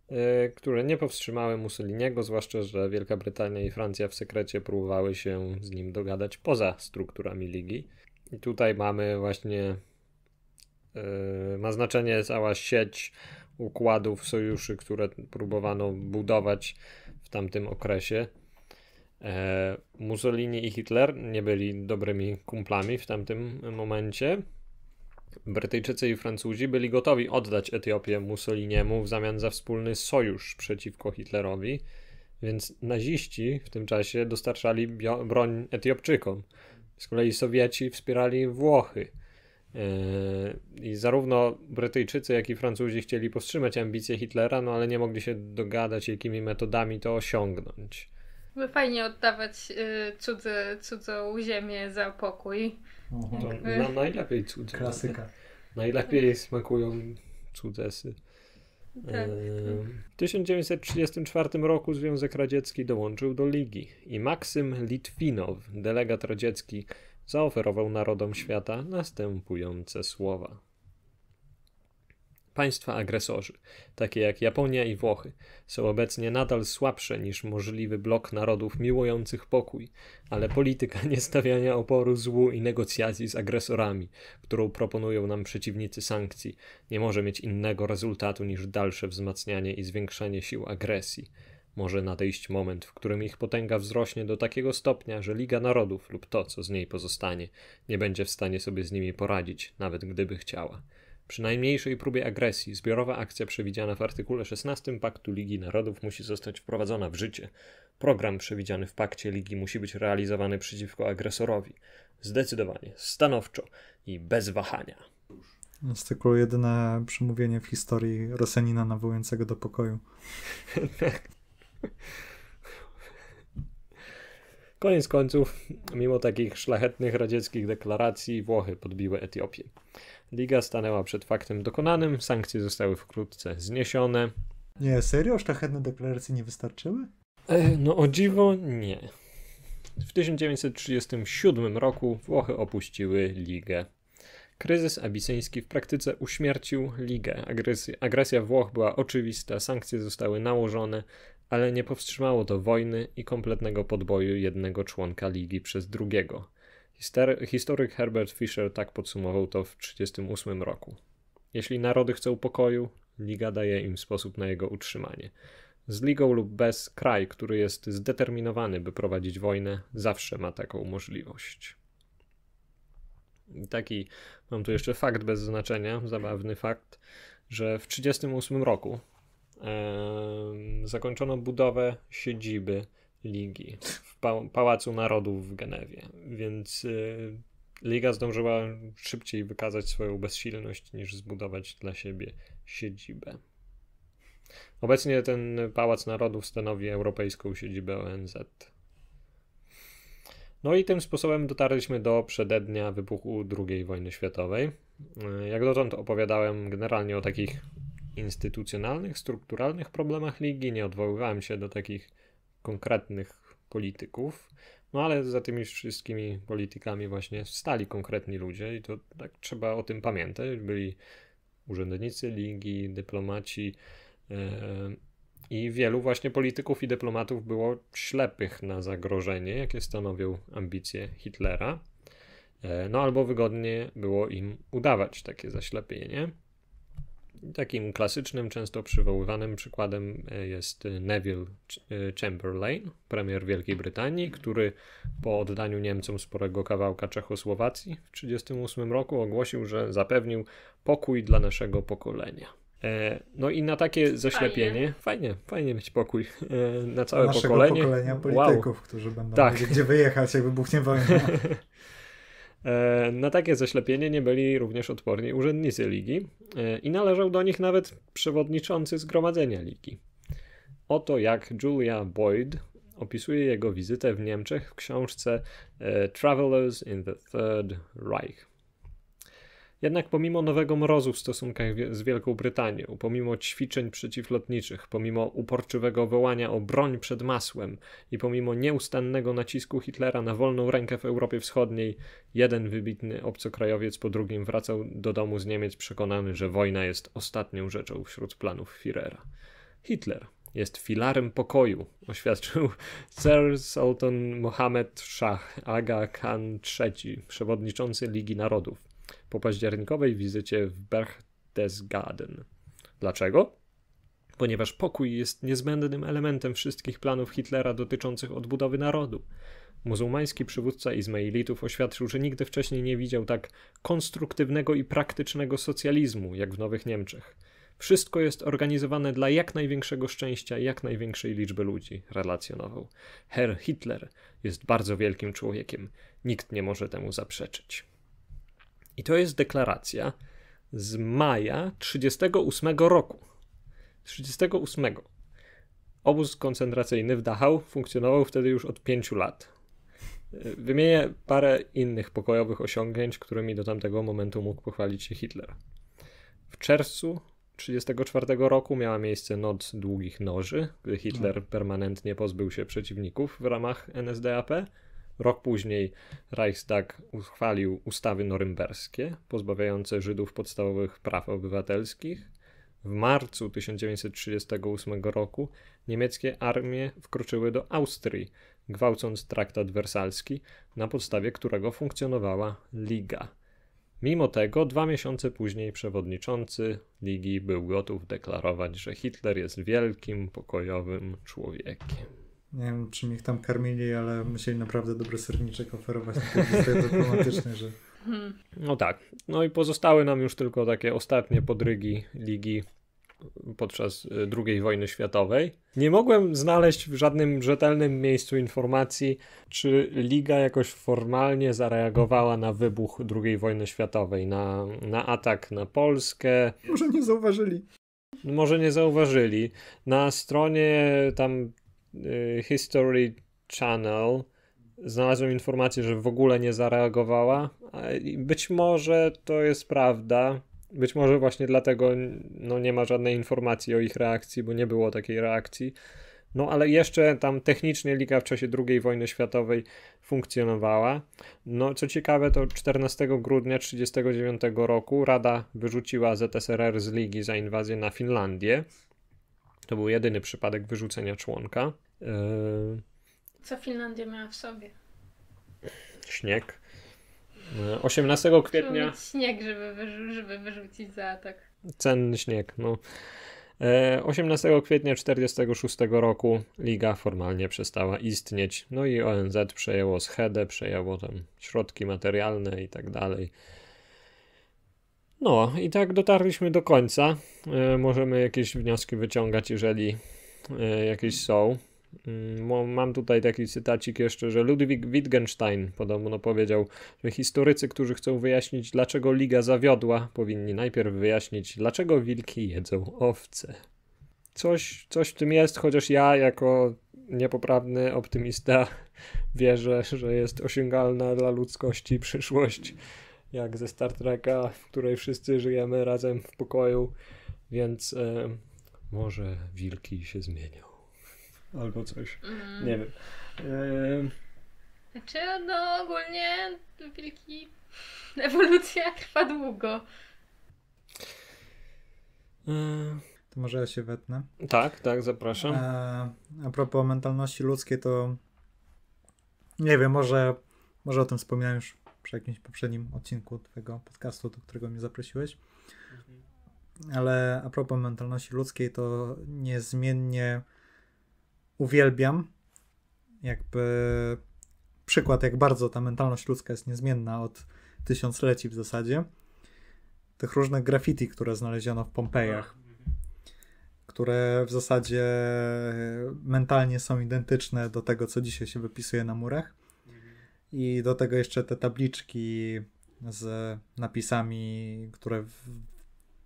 e, które nie powstrzymały Mussoliniego, zwłaszcza, że Wielka Brytania i Francja w sekrecie próbowały się z nim dogadać poza strukturami ligi. I tutaj mamy właśnie, e, ma znaczenie cała sieć układów sojuszy, które próbowano budować w tamtym okresie. E, Mussolini i Hitler nie byli dobrymi kumplami w tamtym momencie. Brytyjczycy i Francuzi byli gotowi oddać Etiopię Mussoliniemu w zamian za wspólny sojusz przeciwko Hitlerowi, więc naziści w tym czasie dostarczali bio- broń Etiopczykom. Z kolei Sowieci wspierali Włochy. E, I zarówno Brytyjczycy, jak i Francuzi chcieli powstrzymać ambicje Hitlera, no ale nie mogli się dogadać, jakimi metodami to osiągnąć. By fajnie oddawać y, cudze, cudzą ziemię za pokój. Mhm. No, najlepiej cudze. Klasyka. Najlepiej smakują cudzesy. Tak. E, w 1934 roku Związek Radziecki dołączył do Ligi i Maksym Litwinow, delegat radziecki, zaoferował narodom świata następujące słowa. Państwa agresorzy, takie jak Japonia i Włochy, są obecnie nadal słabsze niż możliwy blok narodów miłujących pokój, ale polityka niestawiania oporu złu i negocjacji z agresorami, którą proponują nam przeciwnicy sankcji, nie może mieć innego rezultatu niż dalsze wzmacnianie i zwiększanie sił agresji. Może nadejść moment, w którym ich potęga wzrośnie do takiego stopnia, że Liga Narodów lub to, co z niej pozostanie, nie będzie w stanie sobie z nimi poradzić, nawet gdyby chciała. Przy najmniejszej próbie agresji zbiorowa akcja przewidziana w artykule 16 Paktu Ligi Narodów musi zostać wprowadzona w życie. Program przewidziany w pakcie ligi musi być realizowany przeciwko agresorowi. Zdecydowanie, stanowczo i bez wahania. jest tylko jedyne przemówienie w historii Rosenina nawołującego do pokoju. Koniec końców, mimo takich szlachetnych radzieckich deklaracji, Włochy podbiły Etiopię. Liga stanęła przed faktem dokonanym, sankcje zostały wkrótce zniesione. Nie, serio? Szlachetne tak deklaracje nie wystarczyły? E, no o dziwo nie. W 1937 roku Włochy opuściły ligę. Kryzys abisyński w praktyce uśmiercił ligę. Agresja, agresja Włoch była oczywista, sankcje zostały nałożone, ale nie powstrzymało to wojny i kompletnego podboju jednego członka ligi przez drugiego. Historyk Herbert Fisher tak podsumował to w 1938 roku. Jeśli narody chcą pokoju, Liga daje im sposób na jego utrzymanie. Z ligą lub bez, kraj, który jest zdeterminowany, by prowadzić wojnę, zawsze ma taką możliwość. I taki, mam tu jeszcze fakt bez znaczenia, zabawny fakt, że w 1938 roku e, zakończono budowę siedziby ligi Pałacu Narodów w Genewie, więc y, Liga zdążyła szybciej wykazać swoją bezsilność niż zbudować dla siebie siedzibę. Obecnie ten Pałac Narodów stanowi europejską siedzibę ONZ. No i tym sposobem dotarliśmy do przedednia wybuchu II wojny światowej. Y, jak dotąd opowiadałem generalnie o takich instytucjonalnych, strukturalnych problemach ligi, nie odwoływałem się do takich konkretnych polityków, no ale za tymi wszystkimi politykami właśnie stali konkretni ludzie i to tak trzeba o tym pamiętać. Byli urzędnicy ligi, dyplomaci yy, i wielu właśnie polityków i dyplomatów było ślepych na zagrożenie, jakie stanowią ambicje Hitlera. E, no albo wygodnie było im udawać takie zaślepienie. Takim klasycznym, często przywoływanym przykładem e, jest e, Neville e, Chamberlain, premier Wielkiej Brytanii, który po oddaniu Niemcom sporego kawałka Czechosłowacji w 1938 roku ogłosił, że zapewnił pokój dla naszego pokolenia. No i na takie zaślepienie, fajnie, fajnie, fajnie mieć pokój na całe pokolenie. pokolenia polityków, wow. którzy będą tak. gdzie wyjechać, jak wybuchnie wojna. E, na takie zaślepienie nie byli również odporni urzędnicy ligi e, i należał do nich nawet przewodniczący zgromadzenia ligi. Oto jak Julia Boyd opisuje jego wizytę w Niemczech w książce e, Travelers in the Third Reich. Jednak pomimo nowego mrozu w stosunkach z Wielką Brytanią, pomimo ćwiczeń przeciwlotniczych, pomimo uporczywego wołania o broń przed masłem i pomimo nieustannego nacisku Hitlera na wolną rękę w Europie Wschodniej, jeden wybitny obcokrajowiec po drugim wracał do domu z Niemiec przekonany, że wojna jest ostatnią rzeczą wśród planów Führera. Hitler jest filarem pokoju, oświadczył Sir Sultan Mohammed Shah Aga Khan III, przewodniczący Ligi Narodów po październikowej wizycie w Berchtesgaden. Dlaczego? Ponieważ pokój jest niezbędnym elementem wszystkich planów Hitlera dotyczących odbudowy narodu. Muzułmański przywódca Izmailitów oświadczył, że nigdy wcześniej nie widział tak konstruktywnego i praktycznego socjalizmu jak w Nowych Niemczech. Wszystko jest organizowane dla jak największego szczęścia jak największej liczby ludzi, relacjonował. Herr Hitler jest bardzo wielkim człowiekiem. Nikt nie może temu zaprzeczyć. I to jest deklaracja z maja 38 roku. 38. Obóz koncentracyjny w Dachau funkcjonował wtedy już od 5 lat. Wymienię parę innych pokojowych osiągnięć, którymi do tamtego momentu mógł pochwalić się Hitler. W czerwcu 1934 roku miała miejsce noc długich noży, gdy Hitler tak. permanentnie pozbył się przeciwników w ramach NSDAP, Rok później Reichstag uchwalił ustawy norymberskie pozbawiające Żydów podstawowych praw obywatelskich. W marcu 1938 roku niemieckie armie wkroczyły do Austrii, gwałcąc traktat wersalski, na podstawie którego funkcjonowała Liga. Mimo tego, dwa miesiące później przewodniczący Ligi był gotów deklarować, że Hitler jest wielkim, pokojowym człowiekiem. Nie wiem, czym ich tam karmili, ale musieli naprawdę dobry serniczek oferować tak dyplomatycznej, że... Mhm. No tak. No i pozostały nam już tylko takie ostatnie podrygi ligi podczas y, II wojny światowej. Nie mogłem znaleźć w żadnym rzetelnym miejscu informacji, czy liga jakoś formalnie zareagowała na wybuch II wojny światowej, na, na atak na Polskę. Może nie zauważyli. Może nie zauważyli. Na stronie tam Y, History Channel znalazłem informację, że w ogóle nie zareagowała. Być może to jest prawda. Być może właśnie dlatego no, nie ma żadnej informacji o ich reakcji, bo nie było takiej reakcji. No ale jeszcze tam technicznie liga w czasie II wojny światowej funkcjonowała. No co ciekawe, to 14 grudnia 1939 roku Rada wyrzuciła ZSRR z ligi za inwazję na Finlandię. To był jedyny przypadek wyrzucenia członka. Yy, Co Finlandia miała w sobie? Śnieg. 18 yy, kwietnia. Mieć śnieg, żeby, wyrzu- żeby wyrzucić za atak. Cenny śnieg, no. 18 yy, kwietnia 1946 roku liga formalnie przestała istnieć, no i ONZ przejęło schedę, e, przejęło tam środki materialne i tak dalej. No i tak dotarliśmy do końca. E, możemy jakieś wnioski wyciągać, jeżeli e, jakieś są. Mm, mam tutaj taki cytacik jeszcze, że Ludwig Wittgenstein podobno powiedział, że historycy, którzy chcą wyjaśnić, dlaczego liga zawiodła, powinni najpierw wyjaśnić, dlaczego wilki jedzą owce. Coś, coś w tym jest, chociaż ja jako niepoprawny optymista wierzę, że jest osiągalna dla ludzkości przyszłość jak ze Star Treka, w której wszyscy żyjemy razem w pokoju, więc e, może wilki się zmienią. Albo coś. Mm. Nie wiem. E... Czy znaczy, no ogólnie wilki, ewolucja trwa długo. E... To może ja się wetnę? Tak, tak, zapraszam. E, a propos mentalności ludzkiej, to nie wiem, może, może o tym wspominałem już przy jakimś poprzednim odcinku Twojego podcastu, do którego mnie zaprosiłeś. Mhm. Ale a propos mentalności ludzkiej, to niezmiennie uwielbiam jakby przykład, jak bardzo ta mentalność ludzka jest niezmienna od tysiącleci w zasadzie. Tych różnych graffiti, które znaleziono w Pompejach, mhm. które w zasadzie mentalnie są identyczne do tego, co dzisiaj się wypisuje na murach i do tego jeszcze te tabliczki z napisami, które w, w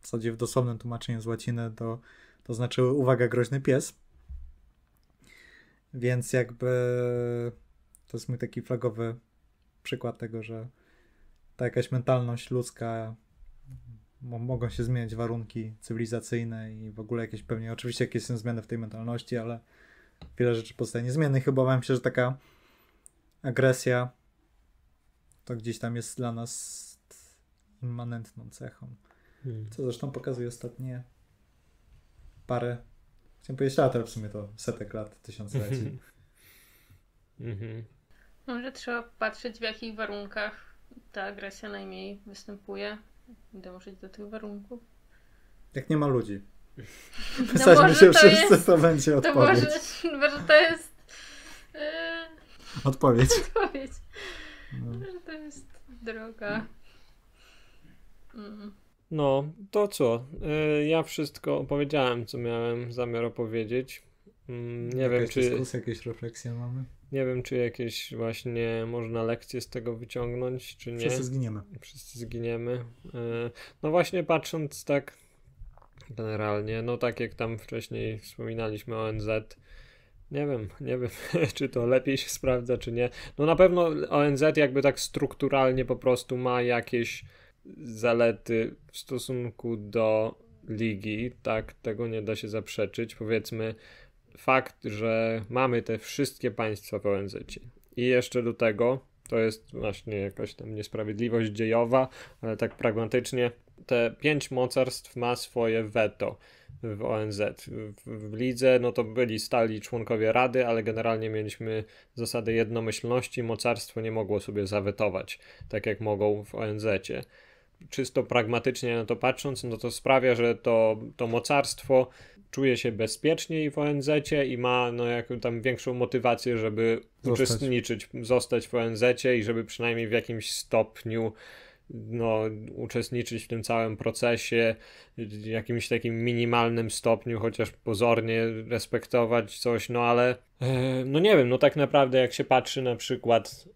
zasadzie w dosłownym tłumaczeniu z łaciny to, to znaczyły uwaga groźny pies. Więc jakby to jest mój taki flagowy przykład tego, że ta jakaś mentalność ludzka mogą się zmieniać warunki cywilizacyjne i w ogóle jakieś pewnie, oczywiście jakieś są zmiany w tej mentalności, ale wiele rzeczy pozostaje niezmiennych. Chyba wam się, że taka agresja to gdzieś tam jest dla nas immanentną cechą. Hmm. Co zresztą pokazuje ostatnie parę, chciałem powiedzieć lat, ale w sumie to setek lat, tysiącleci. mhm. Może mhm. no, trzeba patrzeć w jakich warunkach ta agresja najmniej występuje i dążyć do tych warunków. Jak nie ma ludzi. Wysadźmy no się wszyscy, jest, to będzie to Może, może to jest yy, Odpowiedź. Odpowiedź. No. to jest droga. Mm. No, to co? Y, ja wszystko opowiedziałem, co miałem zamiar opowiedzieć. Mm, nie wiem, czy. Dyskusja, jakieś refleksje mamy? Nie wiem, czy jakieś właśnie można lekcje z tego wyciągnąć, czy nie. Wszyscy zginiemy. Wszyscy zginiemy. Y, no właśnie patrząc tak generalnie, no tak jak tam wcześniej wspominaliśmy o NZ, nie wiem, nie wiem, czy to lepiej się sprawdza, czy nie. No na pewno ONZ jakby tak strukturalnie po prostu ma jakieś zalety w stosunku do ligi, tak? Tego nie da się zaprzeczyć. Powiedzmy, fakt, że mamy te wszystkie państwa w ONZ. I jeszcze do tego, to jest właśnie jakaś tam niesprawiedliwość dziejowa, ale tak pragmatycznie, te pięć mocarstw ma swoje veto w ONZ. W, w lidze no to byli stali członkowie Rady, ale generalnie mieliśmy zasadę jednomyślności, mocarstwo nie mogło sobie zawetować, tak jak mogą w ONZ. Czysto pragmatycznie na to patrząc, no to sprawia, że to, to mocarstwo czuje się bezpieczniej w ONZ i ma no, jak, tam większą motywację, żeby zostać. uczestniczyć, zostać w ONZ i żeby przynajmniej w jakimś stopniu no, uczestniczyć w tym całym procesie w jakimś takim minimalnym stopniu, chociaż pozornie respektować coś, no ale e, no nie wiem, no tak naprawdę jak się patrzy na przykład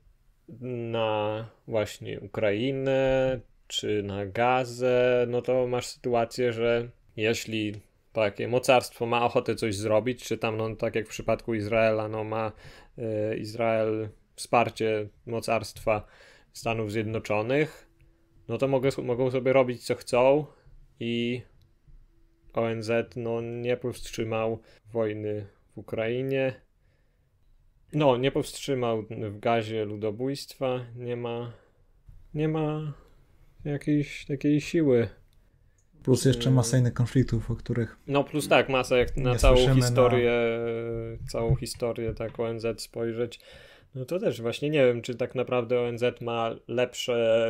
na właśnie Ukrainę czy na Gazę, no to masz sytuację, że jeśli takie mocarstwo ma ochotę coś zrobić, czy tam, no tak jak w przypadku Izraela, no ma y, Izrael wsparcie mocarstwa Stanów Zjednoczonych, no to mogę, mogą sobie robić co chcą i ONZ no, nie powstrzymał wojny w Ukrainie. No, nie powstrzymał w gazie ludobójstwa. Nie ma, nie ma jakiejś takiej siły. Plus jeszcze hmm. masa innych konfliktów, o których. No, plus tak, masa, jak na całą no. historię, na... całą historię tak ONZ spojrzeć. No to też właśnie nie wiem, czy tak naprawdę ONZ ma lepsze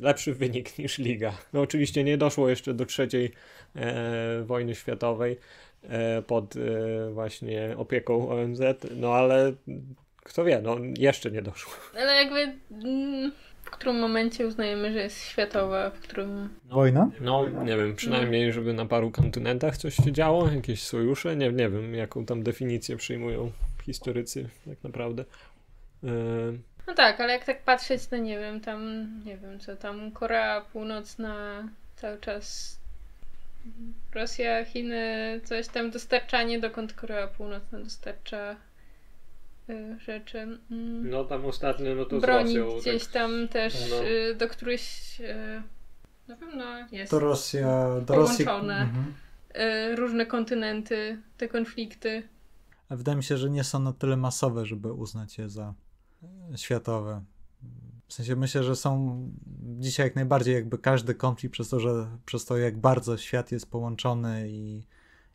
lepszy wynik niż liga. No oczywiście nie doszło jeszcze do trzeciej e, wojny światowej e, pod e, właśnie opieką ONZ, no ale kto wie, no jeszcze nie doszło. Ale jakby mm, w którym momencie uznajemy, że jest światowa, w którym... No, wojna? No nie wiem, przynajmniej no. żeby na paru kontynentach coś się działo, jakieś sojusze, nie, nie wiem jaką tam definicję przyjmują historycy tak naprawdę. E, no tak, ale jak tak patrzeć, to nie wiem, tam, nie wiem co tam, Korea Północna cały czas Rosja, Chiny, coś tam, dostarczanie, dokąd Korea Północna dostarcza y, rzeczy. Mm. No tam ostatnio, no to broni z Rosją. gdzieś tak. tam też no. Y, do któryś y, na pewno jest to Rosja, do Rosji. Mhm. różne kontynenty, te konflikty. A wydaje mi się, że nie są na tyle masowe, żeby uznać je za światowe. W sensie myślę, że są dzisiaj jak najbardziej jakby każdy konflikt przez to, że przez to jak bardzo świat jest połączony i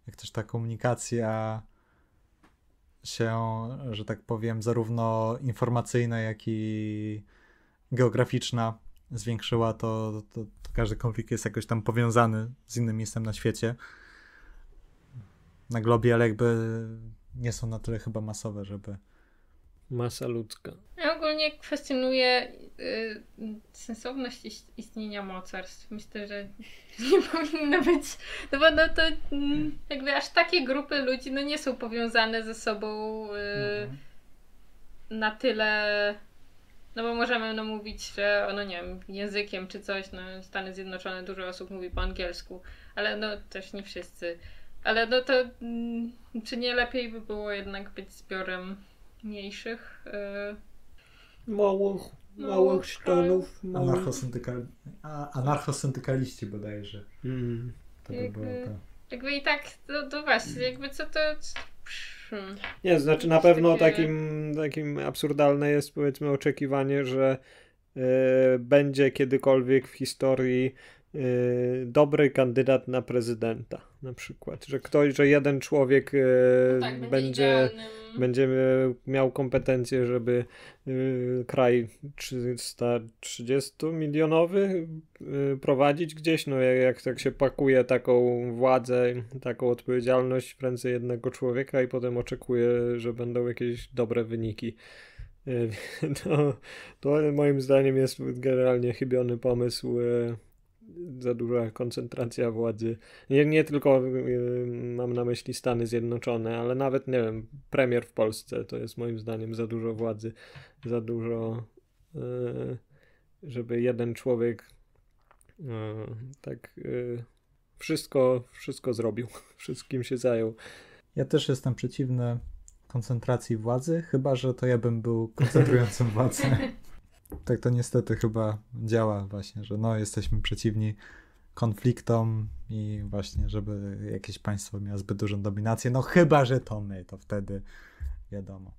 jak też ta komunikacja się, że tak powiem, zarówno informacyjna, jak i geograficzna zwiększyła, to, to, to każdy konflikt jest jakoś tam powiązany z innym miejscem na świecie. Na globie, ale jakby nie są na tyle chyba masowe, żeby Masa ludzka. Ja ogólnie kwestionuję y, sensowność istnienia mocarstw. Myślę, że nie powinno być, no bo no to mm, jakby aż takie grupy ludzi no nie są powiązane ze sobą y, mhm. na tyle, no bo możemy no mówić, że no nie wiem, językiem czy coś, no Stany Zjednoczone dużo osób mówi po angielsku, ale no też nie wszyscy. Ale no to mm, czy nie lepiej by było jednak być zbiorem mniejszych. Y, małych, małych stanów. Małych... Anarchosyndykaliści bodajże. Mm. To by jakby, było to. Jakby i tak, to, właśnie, jakby co to... Hmm. Nie, znaczy na pewno takim, takim absurdalne jest powiedzmy oczekiwanie, że y, będzie kiedykolwiek w historii y, dobry kandydat na prezydenta na przykład, że ktoś, że jeden człowiek e, no tak, będzie, będzie, będzie, miał kompetencje, żeby e, kraj 330 milionowy e, prowadzić gdzieś, no jak tak się pakuje taką władzę, taką odpowiedzialność w ręce jednego człowieka i potem oczekuje, że będą jakieś dobre wyniki. to moim zdaniem jest generalnie chybiony pomysł za duża koncentracja władzy. Nie, nie tylko y, mam na myśli Stany Zjednoczone, ale nawet, nie wiem, premier w Polsce to jest moim zdaniem za dużo władzy, za dużo, y, żeby jeden człowiek y, tak wszystko, wszystko zrobił, wszystkim się zajął. Ja też jestem przeciwny koncentracji władzy, chyba że to ja bym był koncentrującym władzę. tak to niestety chyba działa właśnie, że no jesteśmy przeciwni konfliktom i właśnie, żeby jakieś państwo miało zbyt dużą dominację, no chyba, że to my, to wtedy wiadomo.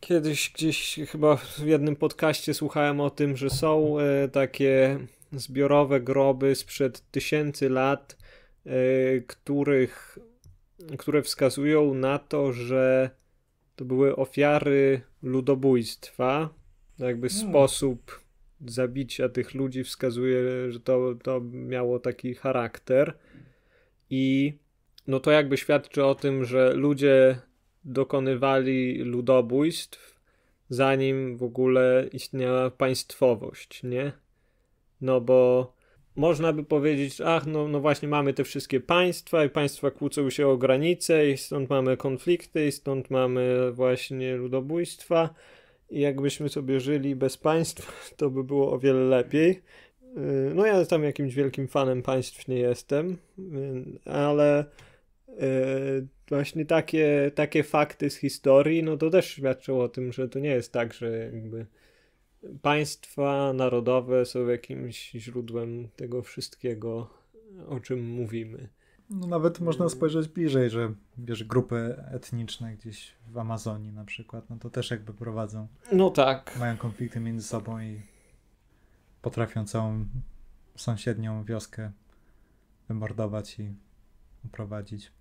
Kiedyś gdzieś chyba w jednym podcaście słuchałem o tym, że są e, takie zbiorowe groby sprzed tysięcy lat, e, których, które wskazują na to, że to były ofiary ludobójstwa jakby hmm. sposób zabicia tych ludzi wskazuje, że to, to miało taki charakter. I no to jakby świadczy o tym, że ludzie dokonywali ludobójstw, zanim w ogóle istniała państwowość, nie? No bo można by powiedzieć, ach, no, no właśnie mamy te wszystkie państwa i państwa kłócą się o granice i stąd mamy konflikty i stąd mamy właśnie ludobójstwa, i jakbyśmy sobie żyli bez państw, to by było o wiele lepiej. Y, no ja tam jakimś wielkim fanem państw nie jestem, y, ale y, właśnie takie, takie fakty z historii, no to też świadczą o tym, że to nie jest tak, że jakby państwa narodowe są jakimś źródłem tego wszystkiego, o czym mówimy. No nawet można mm. spojrzeć bliżej, że wiesz, grupy etniczne gdzieś w Amazonii na przykład, no to też jakby prowadzą. No tak. Mają konflikty między sobą i potrafią całą sąsiednią wioskę wymordować i uprowadzić.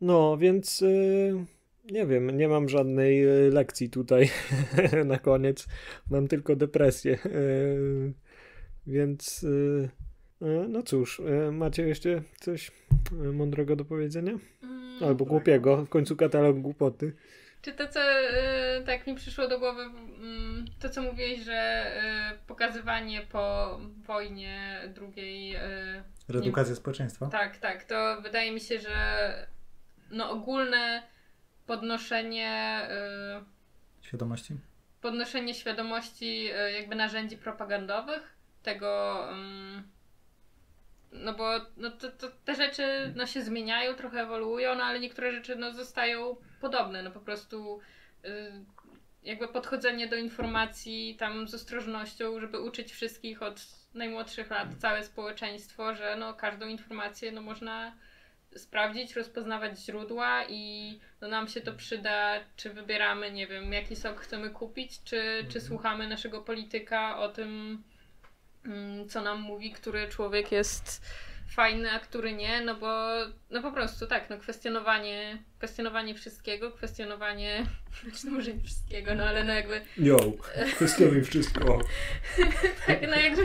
No, więc yy, nie wiem, nie mam żadnej y, lekcji tutaj na koniec. Mam tylko depresję. Yy, więc. Yy E, no cóż, e, macie jeszcze coś e, mądrego do powiedzenia? Mm, Albo tak. głupiego, w końcu katalog głupoty. Czy to, co tak mi przyszło do głowy, mm, to co mówiłeś, że pokazywanie po wojnie drugiej. Redukację społeczeństwa? Tak, tak. To wydaje mi się, że no ogólne podnoszenie. Świadomości? Podnoszenie świadomości jakby narzędzi propagandowych, tego mm, no bo no to, to, te rzeczy no, się zmieniają, trochę ewoluują, no ale niektóre rzeczy no, zostają podobne. No po prostu y, jakby podchodzenie do informacji tam z ostrożnością, żeby uczyć wszystkich od najmłodszych lat, całe społeczeństwo, że no, każdą informację no, można sprawdzić, rozpoznawać źródła i no, nam się to przyda, czy wybieramy, nie wiem, jaki sok chcemy kupić, czy, czy mhm. słuchamy naszego polityka o tym, Mm, co nam mówi, który człowiek jest fajny, a który nie, no bo no po prostu tak, no kwestionowanie, kwestionowanie wszystkiego, kwestionowanie, znaczy no może nie wszystkiego, no ale no jakby... Yo, kwestionuj wszystko. tak, no jakby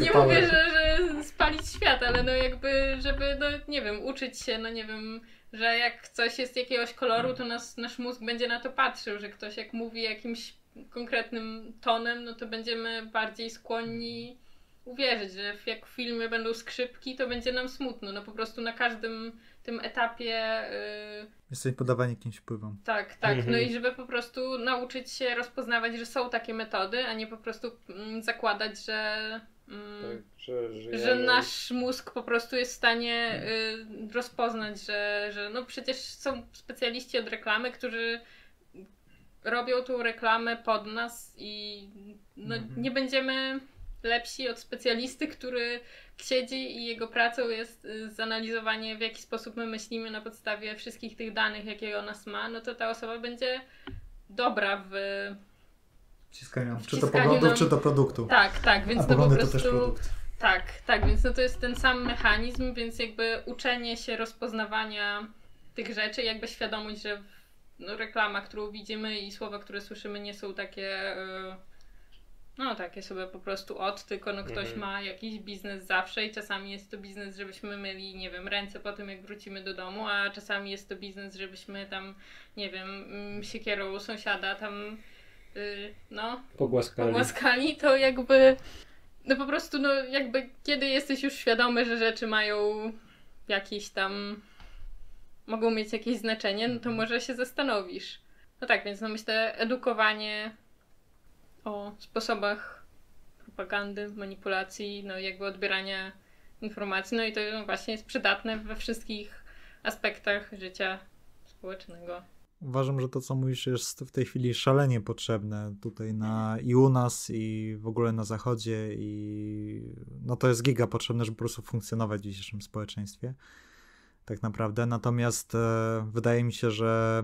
nie power. mówię, że, że spalić świat, ale no jakby, żeby, no nie wiem, uczyć się, no nie wiem, że jak coś jest jakiegoś koloru, to nas, nasz mózg będzie na to patrzył, że ktoś jak mówi jakimś konkretnym tonem, no to będziemy bardziej skłonni uwierzyć, że jak w filmie będą skrzypki, to będzie nam smutno. No po prostu na każdym tym etapie. Yy... Jesteś podawani kimś wpływom. Tak, tak. No mhm. i żeby po prostu nauczyć się rozpoznawać, że są takie metody, a nie po prostu mm, zakładać, że. Mm, tak, że, że, nasz mózg po prostu jest w stanie mhm. y, rozpoznać, że, że no przecież są specjaliści od reklamy, którzy robią tą reklamę pod nas i no, mm -hmm. nie będziemy lepsi od specjalisty, który siedzi i jego pracą jest y, zanalizowanie, w jaki sposób my myślimy na podstawie wszystkich tych danych, jakie ona nas ma, no to ta osoba będzie dobra w wciskaniu, wciskaniu czy to poglądów, nam... czy to produktu. Tak, tak, więc A to po prostu... To też produkt. Tak, tak, więc no to jest ten sam mechanizm, więc jakby uczenie się rozpoznawania tych rzeczy, jakby świadomość, że no, reklama, którą widzimy i słowa, które słyszymy nie są takie... Yy no takie sobie po prostu od, tylko no ktoś mhm. ma jakiś biznes zawsze i czasami jest to biznes, żebyśmy myli, nie wiem, ręce po tym jak wrócimy do domu, a czasami jest to biznes, żebyśmy tam, nie wiem, mm, siekierą sąsiada tam, yy, no, pogłaskali. pogłaskali, to jakby, no po prostu, no jakby kiedy jesteś już świadomy, że rzeczy mają jakiś tam, mogą mieć jakieś znaczenie, no to mhm. może się zastanowisz. No tak, więc no myślę, edukowanie o sposobach propagandy, manipulacji, no jakby odbierania informacji, no i to no, właśnie jest przydatne we wszystkich aspektach życia społecznego. Uważam, że to, co mówisz, jest w tej chwili szalenie potrzebne tutaj na, i u nas, i w ogóle na Zachodzie, i no to jest giga potrzebne, żeby po prostu funkcjonować w dzisiejszym społeczeństwie. Tak naprawdę. Natomiast e, wydaje mi się, że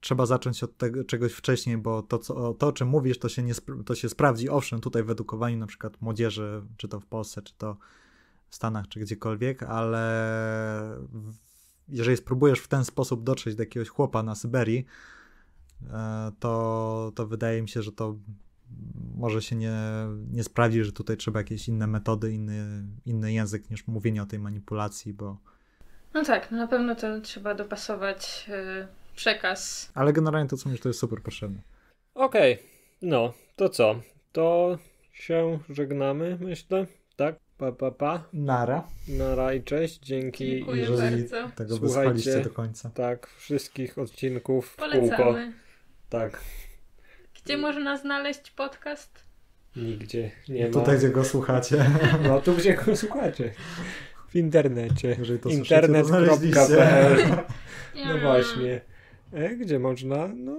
trzeba zacząć od tego, czegoś wcześniej, bo to, co, to o czym mówisz, to się, nie, to się sprawdzi. Owszem, tutaj w edukowaniu na przykład młodzieży, czy to w Polsce, czy to w Stanach, czy gdziekolwiek, ale jeżeli spróbujesz w ten sposób dotrzeć do jakiegoś chłopa na Syberii, e, to, to wydaje mi się, że to może się nie, nie sprawdzi, że tutaj trzeba jakieś inne metody, inny, inny język niż mówienie o tej manipulacji, bo. No tak, no na pewno to trzeba dopasować y, przekaz. Ale generalnie to, co mówisz, to jest super potrzebne. Okej, okay. no to co? To się żegnamy, myślę, tak? Pa, pa, pa. Nara. Nara i cześć. Dzięki. Dziękuję Jeżeli bardzo. tego wysłuchaliście do końca. Tak, wszystkich odcinków Polecamy. Kółko. Tak. Gdzie można znaleźć podcast? Nigdzie nie no ma. Tutaj, gdzie go słuchacie. No tu, gdzie go słuchacie. W internecie. Jeżeli to Internet. Słyszycie, to No właśnie. E, gdzie można, no,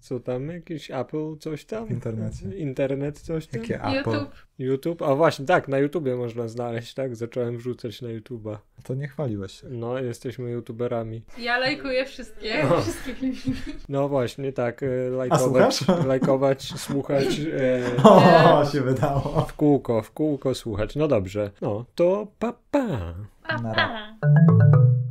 co tam, jakiś Apple, coś tam. W internecie. Internet, coś tam. Jakie Apple? YouTube. YouTube, a właśnie, tak, na YouTubie można znaleźć, tak? Zacząłem wrzucać na YouTuba. To nie chwaliłeś się. No, jesteśmy YouTuberami. Ja lajkuję wszystkie, o. No. wszystkie filmiki. No właśnie, tak, e, lajkować, lajkować słuchać. E, o, się wydało. W kółko, w kółko słuchać. No dobrze, no, to pa, pa. pa, pa.